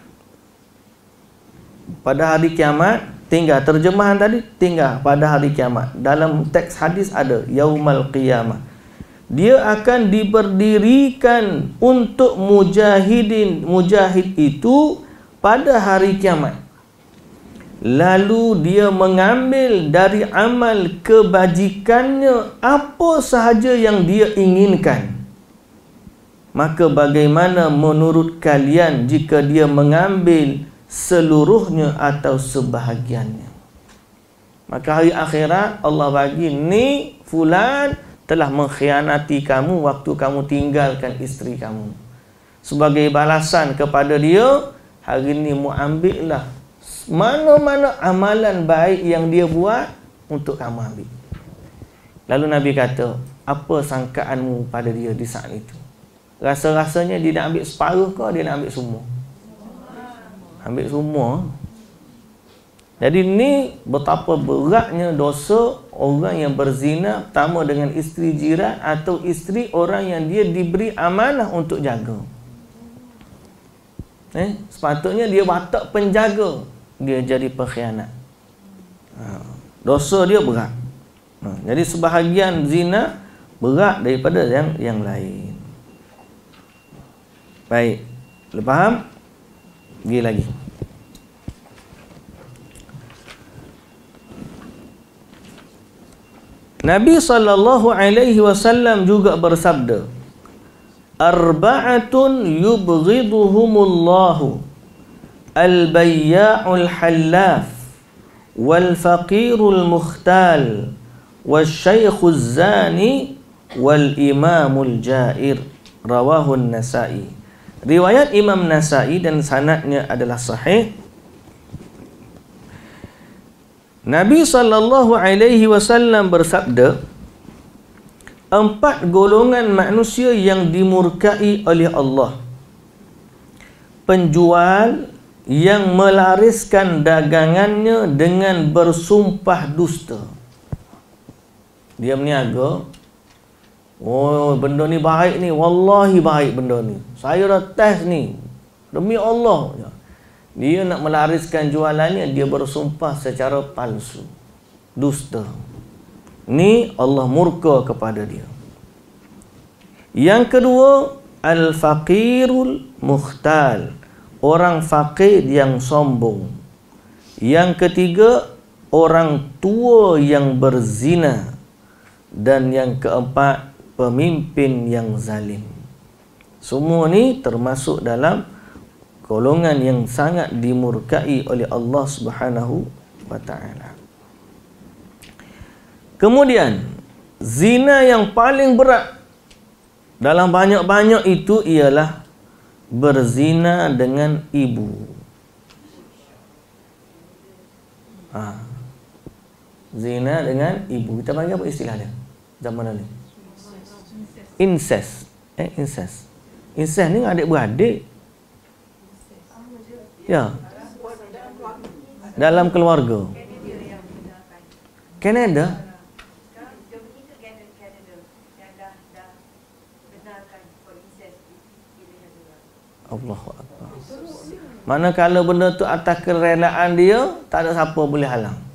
pada hari kiamat tinggal terjemahan tadi tinggal pada hari kiamat dalam teks hadis ada yaumal qiyamah dia akan diberdirikan untuk mujahidin mujahid itu pada hari kiamat lalu dia mengambil dari amal kebajikannya apa sahaja yang dia inginkan maka bagaimana menurut kalian jika dia mengambil seluruhnya atau sebahagiannya maka hari akhirat Allah bagi ni fulan telah mengkhianati kamu waktu kamu tinggalkan isteri kamu sebagai balasan kepada dia hari ini mu ambillah mana-mana amalan baik yang dia buat untuk kamu ambil lalu nabi kata apa sangkaanmu pada dia di saat itu Rasa-rasanya dia nak ambil separuh ke Dia nak ambil semua Ambil semua Jadi ni betapa beratnya dosa Orang yang berzina Pertama dengan isteri jiran Atau isteri orang yang dia diberi amanah untuk jaga eh? Sepatutnya dia watak penjaga Dia jadi pengkhianat ha, Dosa dia berat ha, Jadi sebahagian zina Berat daripada yang yang lain Baik. Boleh faham? Pergi lagi. Nabi sallallahu alaihi wasallam juga bersabda Arba'atun yubghiduhumullahu Al-bayya'ul hallaf Wal-faqirul mukhtal Wal-shaykhul zani Wal-imamul jair Rawahun nasai Riwayat Imam Nasai dan sanadnya adalah sahih. Nabi sallallahu alaihi wasallam bersabda, empat golongan manusia yang dimurkai oleh Allah. Penjual yang melariskan dagangannya dengan bersumpah dusta. Dia meniaga, Oh, benda ni baik ni. Wallahi baik benda ni. Saya dah test ni. Demi Allah. Ya. Dia nak melariskan jualannya, dia bersumpah secara palsu. Dusta. Ni Allah murka kepada dia. Yang kedua, Al-Faqirul Mukhtal. Orang fakir yang sombong. Yang ketiga, orang tua yang berzina. Dan yang keempat, pemimpin yang zalim. Semua ni termasuk dalam golongan yang sangat dimurkai oleh Allah Subhanahu wa taala. Kemudian zina yang paling berat dalam banyak-banyak itu ialah berzina dengan ibu. Ha. Zina dengan ibu. Kita panggil apa istilahnya? Zaman ini incest. Eh, incest. Incest ni adik-beradik. Ya. Dalam keluarga. Kanada. Allah Akbar. Mana kalau benda tu atas kerelaan dia, tak ada siapa boleh halang.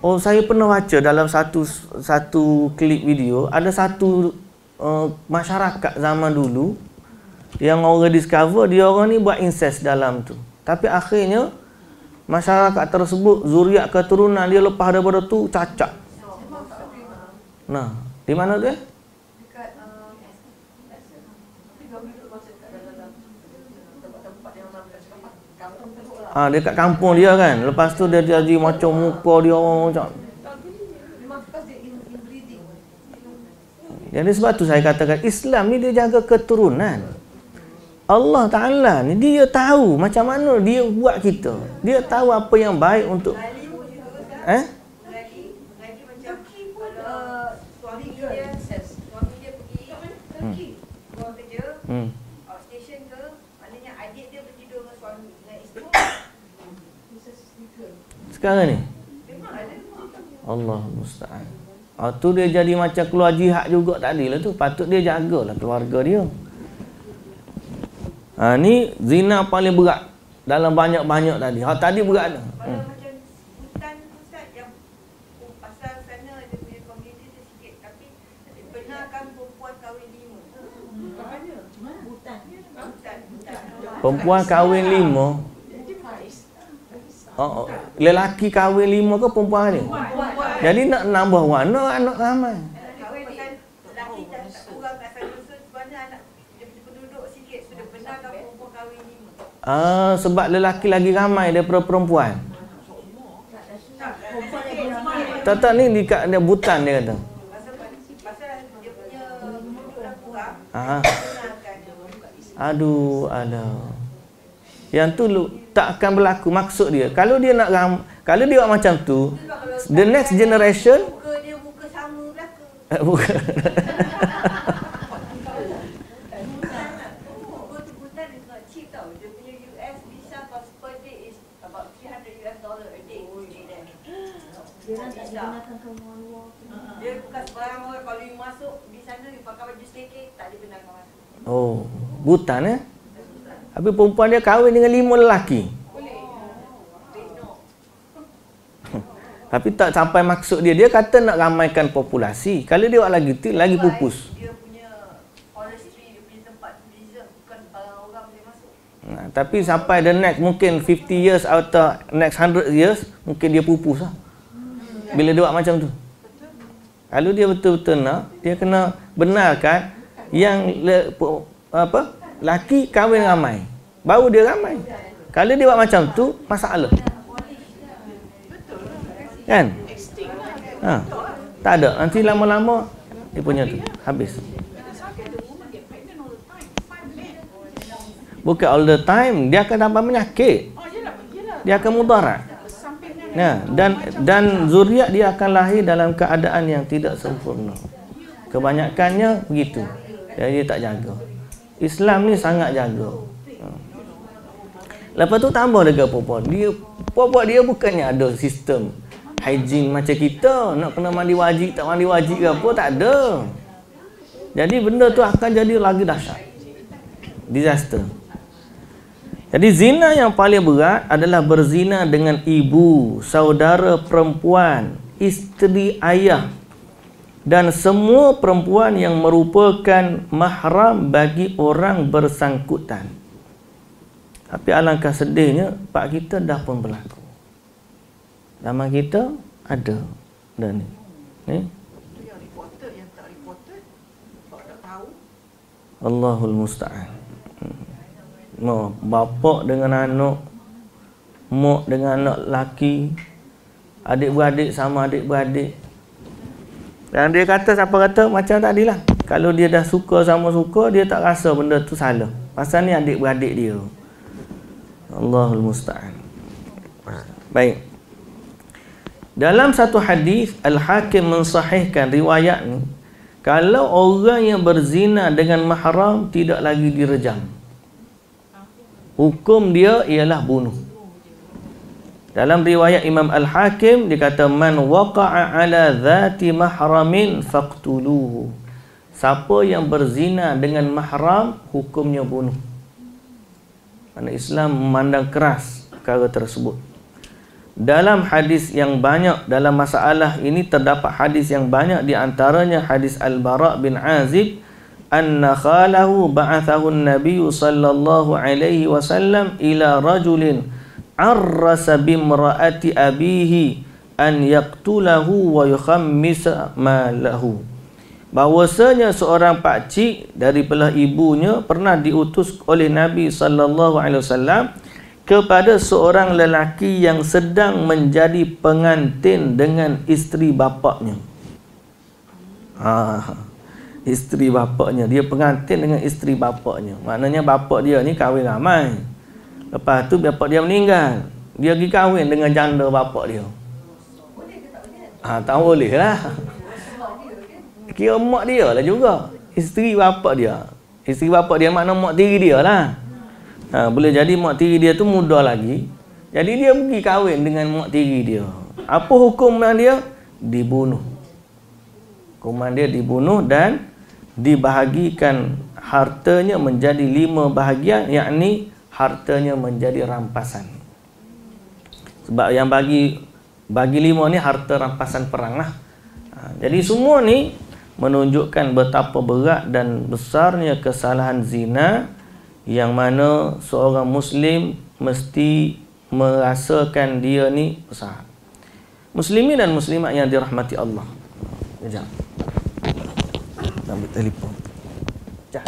Oh saya pernah baca dalam satu satu klip video ada satu uh, masyarakat zaman dulu yang orang discover dia orang ni buat incest dalam tu. Tapi akhirnya masyarakat tersebut zuriat keturunan dia lepas daripada tu cacat. Nah, di mana tu eh? Ha, dia kat kampung dia kan. Lepas tu dia jadi macam muka dia orang macam. Jadi sebab tu saya katakan Islam ni dia jaga keturunan. Allah Ta'ala ni dia tahu macam mana dia buat kita. Dia tahu apa yang baik untuk... Eh? Hmm. hmm. sekarang ni Allah musta'an oh, ah, tu dia jadi macam keluar jihad juga tadi lah tu patut dia jagalah keluarga dia ha, ni zina paling berat dalam banyak-banyak tadi ha, tadi berat dah hmm. Oh, perempuan kahwin lima Oh, oh, lelaki kahwin lima ke perempuan ni? Jadi nak nambah warna anak ramai. Ah, sebab lelaki lagi ramai daripada perempuan. Tata ni dekat dia butan dia kata. Aha. Ah. Aduh, aduh yang tu lu tak akan berlaku maksud dia kalau dia nak ram, kalau dia buat macam tu the next generation eh, bukan. Oh, butan uh-uh. oh, eh? Habis perempuan dia kahwin dengan lima lelaki. Tapi tak sampai maksud dia. Dia kata nak ramaikan populasi. Kalau dia buat lagi tu, lagi pupus. Nah, tapi sampai the next mungkin 50 years atau next 100 years, mungkin dia pupus lah. Bila dia buat macam tu. Kalau dia betul-betul nak, dia kena benarkan yang apa laki kahwin ramai baru dia ramai kalau dia buat macam tu masalah kan ha. tak ada nanti lama-lama dia punya tu habis bukan all the time dia akan tambah menyakit dia akan mudarat Ya, dan dan zuriat dia akan lahir dalam keadaan yang tidak sempurna. Kebanyakannya begitu. Jadi dia tak jaga. Islam ni sangat jaga. Lepas tu tambah dengan perempuan. Dia perempuan dia bukannya ada sistem hygiene macam kita nak kena mandi wajib tak mandi wajib ke apa tak ada. Jadi benda tu akan jadi lagi dahsyat. Disaster. Jadi zina yang paling berat adalah berzina dengan ibu, saudara perempuan, isteri ayah dan semua perempuan yang merupakan mahram bagi orang bersangkutan. Tapi alangkah sedihnya, pak kita dah pun berlaku. Nama kita ada dan ni. Ni. Allahul musta'an. No, bapak dengan anak, mak dengan anak laki, adik-beradik sama adik-beradik, dan dia kata siapa kata macam tadi lah. Kalau dia dah suka sama suka, dia tak rasa benda tu salah. Pasal ni adik-beradik dia. Allahul Musta'an. Baik. Dalam satu hadis Al-Hakim mensahihkan riwayat ni, kalau orang yang berzina dengan mahram tidak lagi direjam. Hukum dia ialah bunuh. Dalam riwayat Imam Al-Hakim dikatakan man waqa'a 'ala dhati mahramin faqtuluhu. Siapa yang berzina dengan mahram hukumnya bunuh. Karena Islam memandang keras perkara tersebut. Dalam hadis yang banyak dalam masalah ini terdapat hadis yang banyak di antaranya hadis Al-Bara bin Azib anna khalahu ba'athahu an-nabiy sallallahu alaihi wasallam ila rajulin arrasa bimra'ati abihi an yaqtulahu wa yukhammis ma bahwasanya seorang Pakcik dari daripada ibunya pernah diutus oleh Nabi sallallahu alaihi wasallam kepada seorang lelaki yang sedang menjadi pengantin dengan isteri bapaknya ha isteri bapaknya dia pengantin dengan isteri bapaknya maknanya bapak dia ni kahwin ramai Lepas tu bapak dia meninggal. Dia pergi kahwin dengan janda bapak dia. Ha, tak boleh lah. Kira mak dia lah juga. Isteri bapak dia. Isteri bapak dia makna mak tiri dia lah. Ha, boleh jadi mak tiri dia tu muda lagi. Jadi dia pergi kahwin dengan mak tiri dia. Apa hukum dia? Dibunuh. Hukuman dia dibunuh dan dibahagikan hartanya menjadi lima bahagian yakni hartanya menjadi rampasan. Sebab yang bagi bagi lima ni harta rampasan perang lah. Ha, jadi semua ni menunjukkan betapa berat dan besarnya kesalahan zina yang mana seorang Muslim mesti merasakan dia ni besar. Muslimin dan Muslimat yang dirahmati Allah. Sekejap. Nak ambil telefon. Sekejap.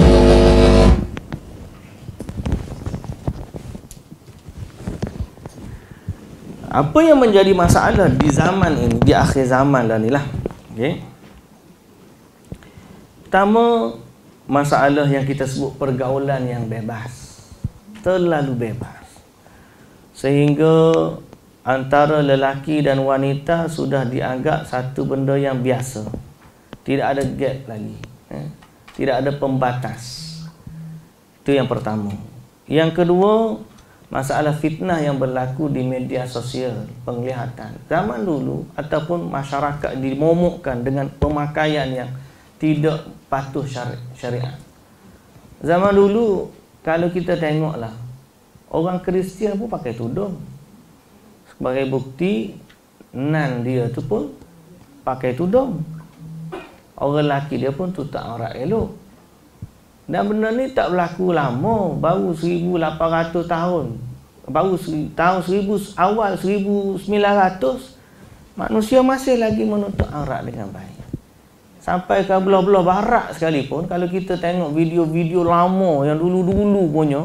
apa yang menjadi masalah di zaman ini, di akhir zaman dan inilah. Okay. Pertama, masalah yang kita sebut pergaulan yang bebas. Terlalu bebas. Sehingga antara lelaki dan wanita sudah dianggap satu benda yang biasa. Tidak ada gap lagi. Ya. Tidak ada pembatas. Itu yang pertama. Yang kedua, masalah fitnah yang berlaku di media sosial penglihatan zaman dulu ataupun masyarakat dimomokkan dengan pemakaian yang tidak patuh syari syariat zaman dulu kalau kita tengoklah orang Kristian pun pakai tudung sebagai bukti nan dia tu pun pakai tudung orang lelaki dia pun tutup aurat elok dan benda ni tak berlaku lama, baru 1800 tahun. Baru tahun 1000 awal 1900 manusia masih lagi menutup aurat dengan baik. Sampai ke belah-belah barat sekalipun kalau kita tengok video-video lama yang dulu-dulu punya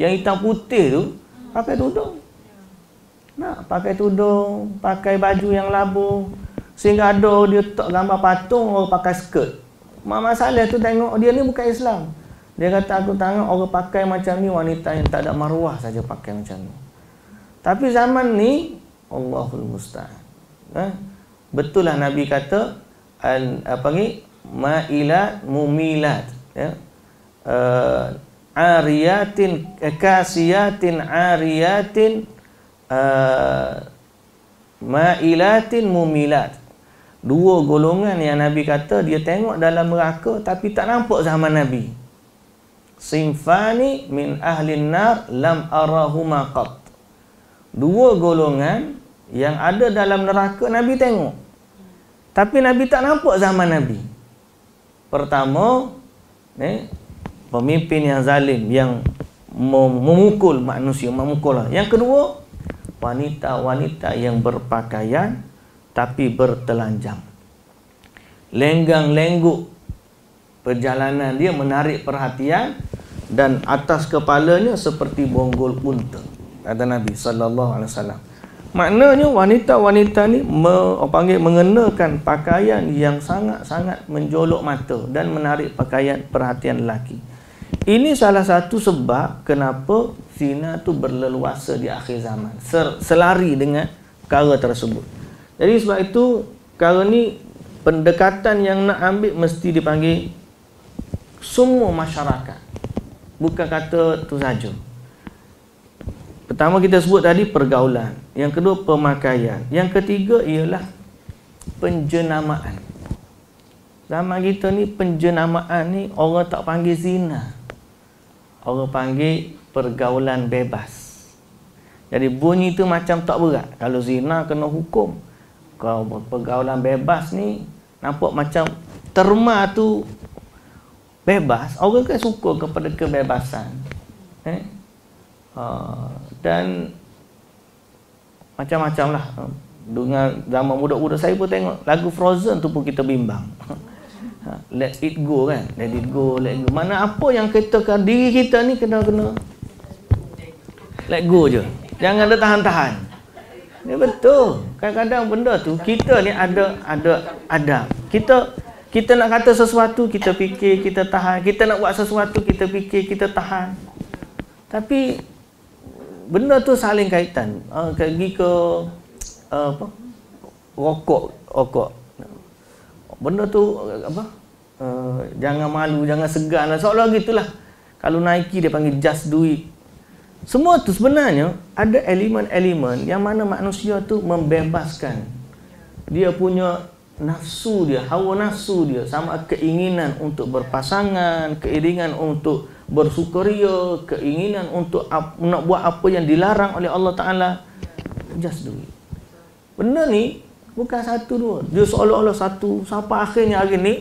yang hitam putih tu pakai tudung. Nah, pakai tudung, pakai baju yang labuh sehingga ada dia tak gambar patung orang pakai skirt. Mama Saleh tu tengok dia ni bukan Islam. Dia kata aku tengok orang pakai macam ni wanita yang tak ada maruah saja pakai macam ni. Tapi zaman ni Allahul Musta'an. Eh? Betul lah Nabi kata an, apa ni? Ma'ilat mumilat. Ya? Uh, ariyatin eh, kasiyatin ariyatin uh, ma'ilatin mumilat dua golongan yang Nabi kata dia tengok dalam neraka tapi tak nampak zaman Nabi. Simfani min ahli nar lam arahuma qat. Dua golongan yang ada dalam neraka Nabi tengok. Tapi Nabi tak nampak zaman Nabi. Pertama, ni eh, pemimpin yang zalim yang memukul manusia, memukul. Yang kedua, wanita-wanita yang berpakaian tapi bertelanjang. Lenggang-lengguk perjalanan dia menarik perhatian dan atas kepalanya seperti bonggol unta. Kata Nabi sallallahu alaihi wasallam. Maknanya wanita-wanita ni me, panggil mengenakan pakaian yang sangat-sangat menjolok mata dan menarik pakaian perhatian lelaki. Ini salah satu sebab kenapa zina tu berleluasa di akhir zaman. selari dengan perkara tersebut. Jadi sebab itu kalau ni pendekatan yang nak ambil mesti dipanggil semua masyarakat. Bukan kata tu saja. Pertama kita sebut tadi pergaulan, yang kedua pemakaian, yang ketiga ialah penjenamaan. Zaman kita ni penjenamaan ni orang tak panggil zina. Orang panggil pergaulan bebas. Jadi bunyi tu macam tak berat. Kalau zina kena hukum, kalau pergaulan bebas ni nampak macam terma tu bebas orang kan suka kepada kebebasan eh? Uh, dan macam-macam lah dengan zaman budak-budak saya pun tengok lagu Frozen tu pun kita bimbang ha, let it go kan let it go let it go mana apa yang kita kan diri kita ni kena kena let go je jangan ada tahan-tahan ini betul. Kadang-kadang benda tu kita ni ada ada ada. Kita kita nak kata sesuatu, kita fikir, kita tahan. Kita nak buat sesuatu, kita fikir, kita tahan. Tapi benda tu saling kaitan. Uh, pergi ke uh, apa? Rokok, rokok. Benda tu apa? Uh, jangan malu, jangan segan. Lah. Soalnya gitulah. Kalau Nike dia panggil just do it. Semua tu sebenarnya ada elemen-elemen yang mana manusia tu membebaskan dia punya nafsu dia, hawa nafsu dia sama keinginan untuk berpasangan, keinginan untuk bersukaria, keinginan untuk nak buat apa yang dilarang oleh Allah Taala just do it. Benda ni bukan satu dua. Dia seolah-olah satu sampai akhirnya hari ni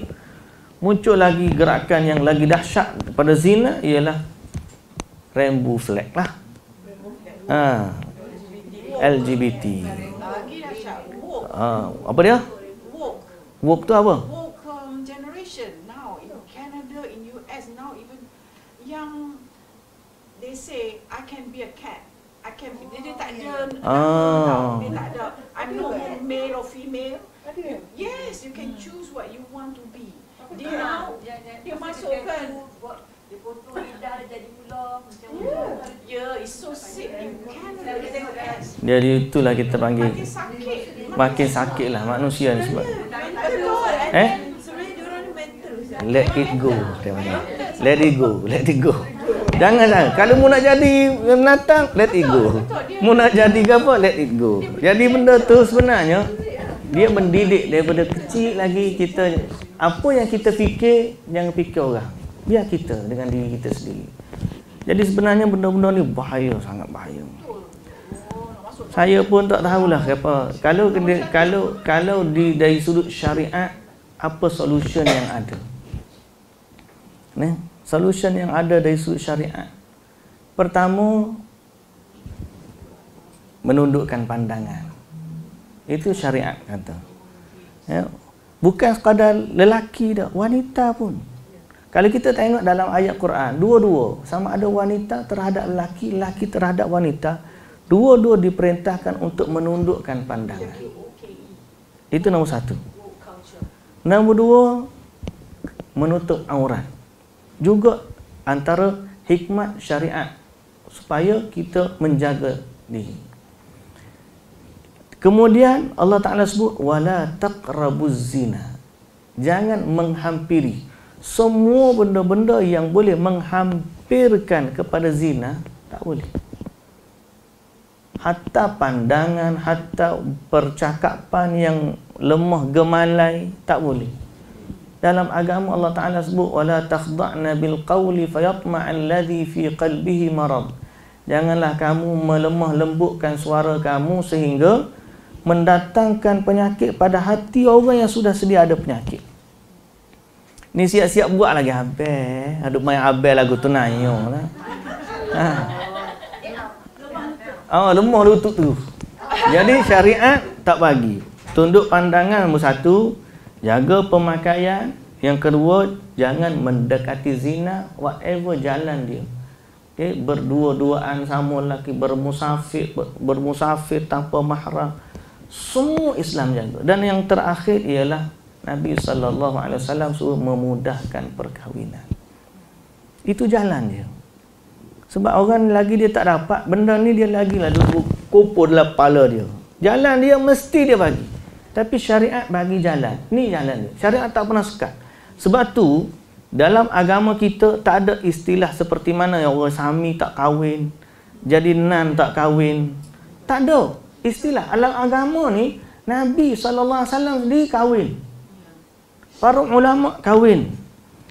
muncul lagi gerakan yang lagi dahsyat pada zina ialah rainbow flag lah. Ha. LGBT. Ha. Apa dia? Woke. tu apa? dia, tak ada, ah. dia ah. tak ada, I'm no male or female. Yes, you can hmm. choose what you want to be. dia masukkan, dia potong lidah jadi ular macam ya yeah. it's so sick kan dia dia itulah kita panggil makin sakit makin sakitlah manusia ni sebab eh let it go tengok let it go let it go Jangan lah. Kalau mu nak jadi menatang, let it go. Mu nak jadi apa, let it go. Jadi benda tu sebenarnya, dia mendidik daripada kecil lagi kita. Apa yang kita fikir, jangan fikir orang biar kita dengan diri kita sendiri jadi sebenarnya benda-benda ni bahaya sangat bahaya saya pun tak tahulah apa kalau kalau kalau di dari sudut syariat apa solution yang ada ni solution yang ada dari sudut syariat pertama menundukkan pandangan itu syariat kata ya bukan sekadar lelaki dah wanita pun kalau kita tengok dalam ayat Quran, dua-dua sama ada wanita terhadap lelaki, lelaki terhadap wanita, dua-dua diperintahkan untuk menundukkan pandangan. Itu nombor satu. Nombor dua, menutup aurat. Juga antara hikmat syariat supaya kita menjaga diri. Kemudian Allah Taala sebut wala taqrabuz zina. Jangan menghampiri semua benda-benda yang boleh menghampirkan kepada zina tak boleh hatta pandangan hatta percakapan yang lemah gemalai tak boleh dalam agama Allah Taala sebut wala takhda'na bil qawli fayatma' alladhi fi qalbihi marad janganlah kamu melemah lembutkan suara kamu sehingga mendatangkan penyakit pada hati orang yang sudah sedia ada penyakit Ni siap-siap buat lagi habis. Aduk main habis lagu tu nayo lah. Ha. Oh, lemah lutut tu. Jadi syariat tak bagi. Tunduk pandangan nombor satu. Jaga pemakaian. Yang kedua, jangan mendekati zina. Whatever jalan dia. Okay, berdua-duaan sama lelaki bermusafir bermusafir tanpa mahram semua Islam jaga dan yang terakhir ialah Nabi saw suruh memudahkan perkahwinan. Itu jalan dia. Sebab orang lagi dia tak dapat benda ni dia lagi lah dulu kupur dalam kepala dia. Jalan dia mesti dia bagi. Tapi syariat bagi jalan. Ni jalan dia. Syariat tak pernah sekat. Sebab tu dalam agama kita tak ada istilah seperti mana yang orang sami tak kahwin, jadi nan tak kahwin. Tak ada istilah. Alam agama ni Nabi SAW sendiri kahwin para ulama kahwin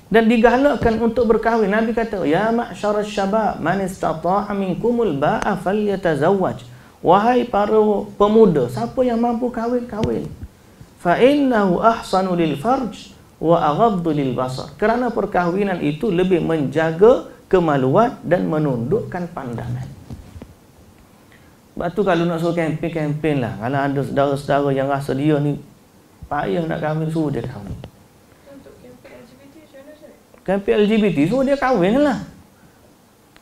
dan digalakkan untuk berkahwin nabi kata ya ma'syar syabab man istata'a minkumul ba'a falyatazawwaj wahai para pemuda siapa yang mampu kahwin kahwin fa innahu ahsanu lil farj wa aghaddu lil basar kerana perkahwinan itu lebih menjaga kemaluan dan menundukkan pandangan Batu kalau nak suruh kempen-kempen lah kalau ada saudara-saudara yang rasa dia ni payah nak kahwin suruh dia kahwin kempen LGBT semua dia kahwin lah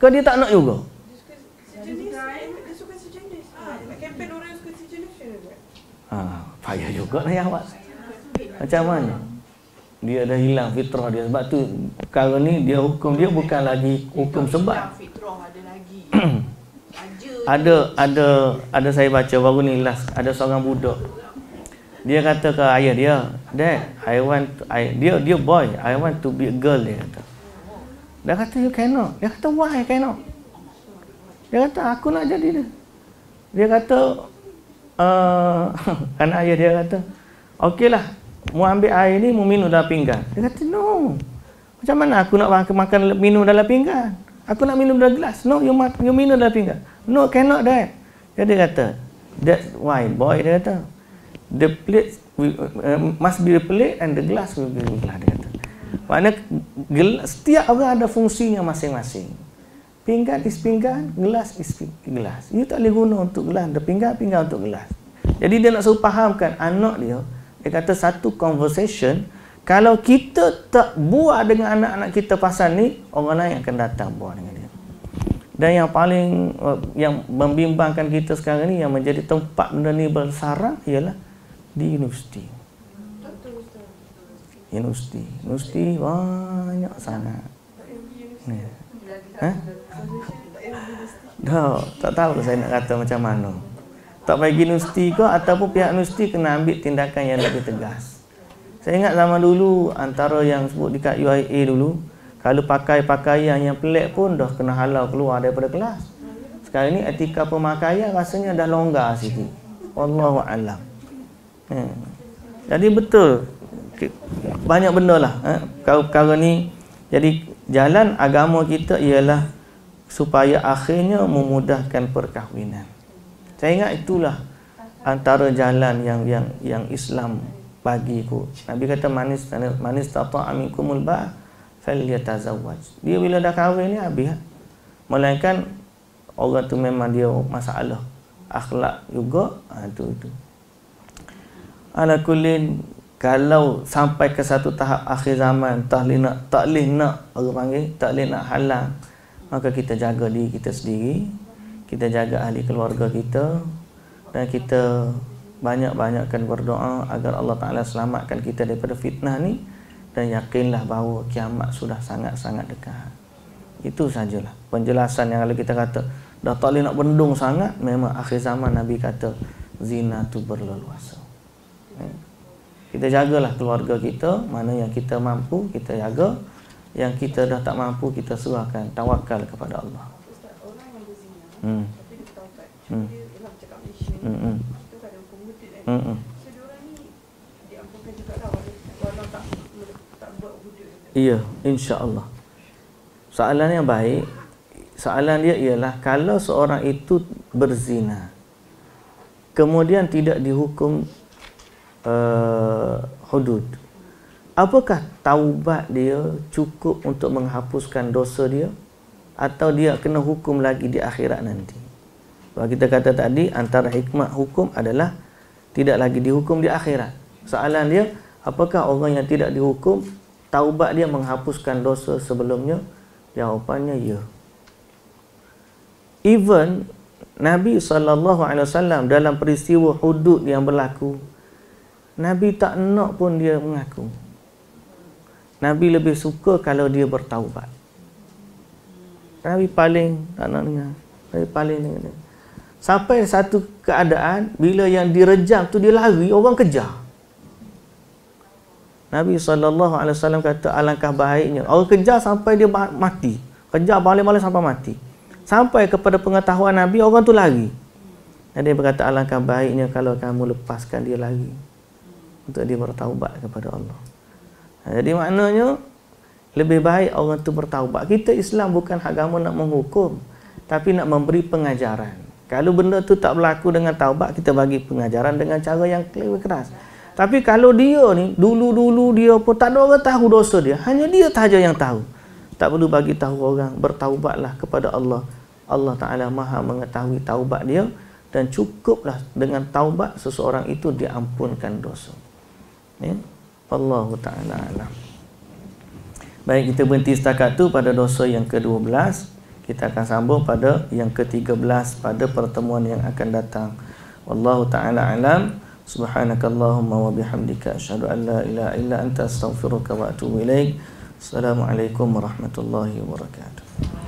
ke dia tak nak juga ha, payah juga lah ya awak macam mana dia dah hilang fitrah dia sebab tu kalau ni dia hukum dia bukan lagi hukum sebab ada ada ada saya baca baru ni last ada seorang budak dia kata ke ayah dia dad i want to, I, dia dia boy i want to be a girl dia kata dia kata you cannot dia kata why cannot dia kata aku nak jadi dia dia kata uh, anak ayah dia kata lah, mau ambil air ni mau minum dalam pinggan dia kata no macam mana aku nak makan, makan minum dalam pinggan aku nak minum dalam gelas no you ma- you minum dalam pinggan no cannot dad jadi dia kata that why boy dia kata the plate will, uh, must be the plate and the glass will be the glass dia kata makna gel, setiap orang ada fungsinya masing-masing pinggan is pinggan gelas is gelas you tak boleh guna untuk gelas the pinggan pinggan untuk gelas jadi dia nak suruh fahamkan anak dia dia kata satu conversation kalau kita tak buat dengan anak-anak kita pasal ni orang lain akan datang buat dengan dia dan yang paling uh, yang membimbangkan kita sekarang ni yang menjadi tempat benda ni bersarang ialah di universiti. Universiti, universiti banyak sana, sangat. Ya. Dah, tak tahu lah saya nak kata macam mana. Tak pergi universiti ke ataupun pihak universiti kena ambil tindakan yang lebih tegas. Saya ingat zaman dulu antara yang sebut dekat UIA dulu, kalau pakai pakaian yang pelik pun dah kena halau keluar daripada kelas. Sekarang ni etika pemakaian rasanya dah longgar sikit. Wallahu a'lam. Ha. Jadi betul banyak benda lah eh? perkara-perkara ni jadi jalan agama kita ialah supaya akhirnya memudahkan perkahwinan saya ingat itulah antara jalan yang yang yang Islam bagi ku Nabi kata manis manis tata aminkumul ba falyatazawwaj dia bila dah kahwin ni habis eh? melainkan orang tu memang dia masalah akhlak juga ha, tu itu, itu ala kulin kalau sampai ke satu tahap akhir zaman tak boleh nak tak boleh nak orang panggil tak boleh nak halang maka kita jaga diri kita sendiri kita jaga ahli keluarga kita dan kita banyak-banyakkan berdoa agar Allah Ta'ala selamatkan kita daripada fitnah ni dan yakinlah bahawa kiamat sudah sangat-sangat dekat itu sajalah penjelasan yang kalau kita kata dah tak boleh nak bendung sangat memang akhir zaman Nabi kata zina tu berleluasa Ya. Kita jagalah keluarga kita Mana yang kita mampu kita jaga Yang kita dah tak mampu kita serahkan Tawakal kepada Allah Ustaz orang yang hmm. Tapi insyaAllah Soalan yang baik Soalan dia ialah Kalau seorang itu berzina Kemudian tidak dihukum uh, hudud apakah taubat dia cukup untuk menghapuskan dosa dia atau dia kena hukum lagi di akhirat nanti sebab kita kata tadi antara hikmat hukum adalah tidak lagi dihukum di akhirat soalan dia apakah orang yang tidak dihukum taubat dia menghapuskan dosa sebelumnya jawapannya ya even Nabi saw dalam peristiwa hudud yang berlaku Nabi tak nak pun dia mengaku. Nabi lebih suka kalau dia bertaubat. Nabi paling tak nak dengar. Nabi paling dengar. Sampai satu keadaan bila yang direjam tu dia lari, orang kejar. Nabi sallallahu alaihi wasallam kata alangkah baiknya orang kejar sampai dia mati. Kejar balik-balik sampai mati. Sampai kepada pengetahuan Nabi orang tu lari. Nabi berkata alangkah baiknya kalau kamu lepaskan dia lari untuk dia bertaubat kepada Allah. Ha, jadi maknanya lebih baik orang tu bertaubat. Kita Islam bukan agama nak menghukum tapi nak memberi pengajaran. Kalau benda tu tak berlaku dengan taubat kita bagi pengajaran dengan cara yang lebih keras. Tapi kalau dia ni dulu-dulu dia pun tak ada orang tahu dosa dia, hanya dia sahaja yang tahu. Tak perlu bagi tahu orang, bertaubatlah kepada Allah. Allah Taala Maha mengetahui taubat dia dan cukuplah dengan taubat seseorang itu diampunkan dosa ya Allah taala alam baik kita berhenti setakat tu pada dosa yang ke-12 kita akan sambung pada yang ke-13 pada pertemuan yang akan datang Allah taala alam subhanakallahumma wa bihamdika asyhadu an la ilaha illa anta astaghfiruka wa atubu ilaik assalamualaikum warahmatullahi wabarakatuh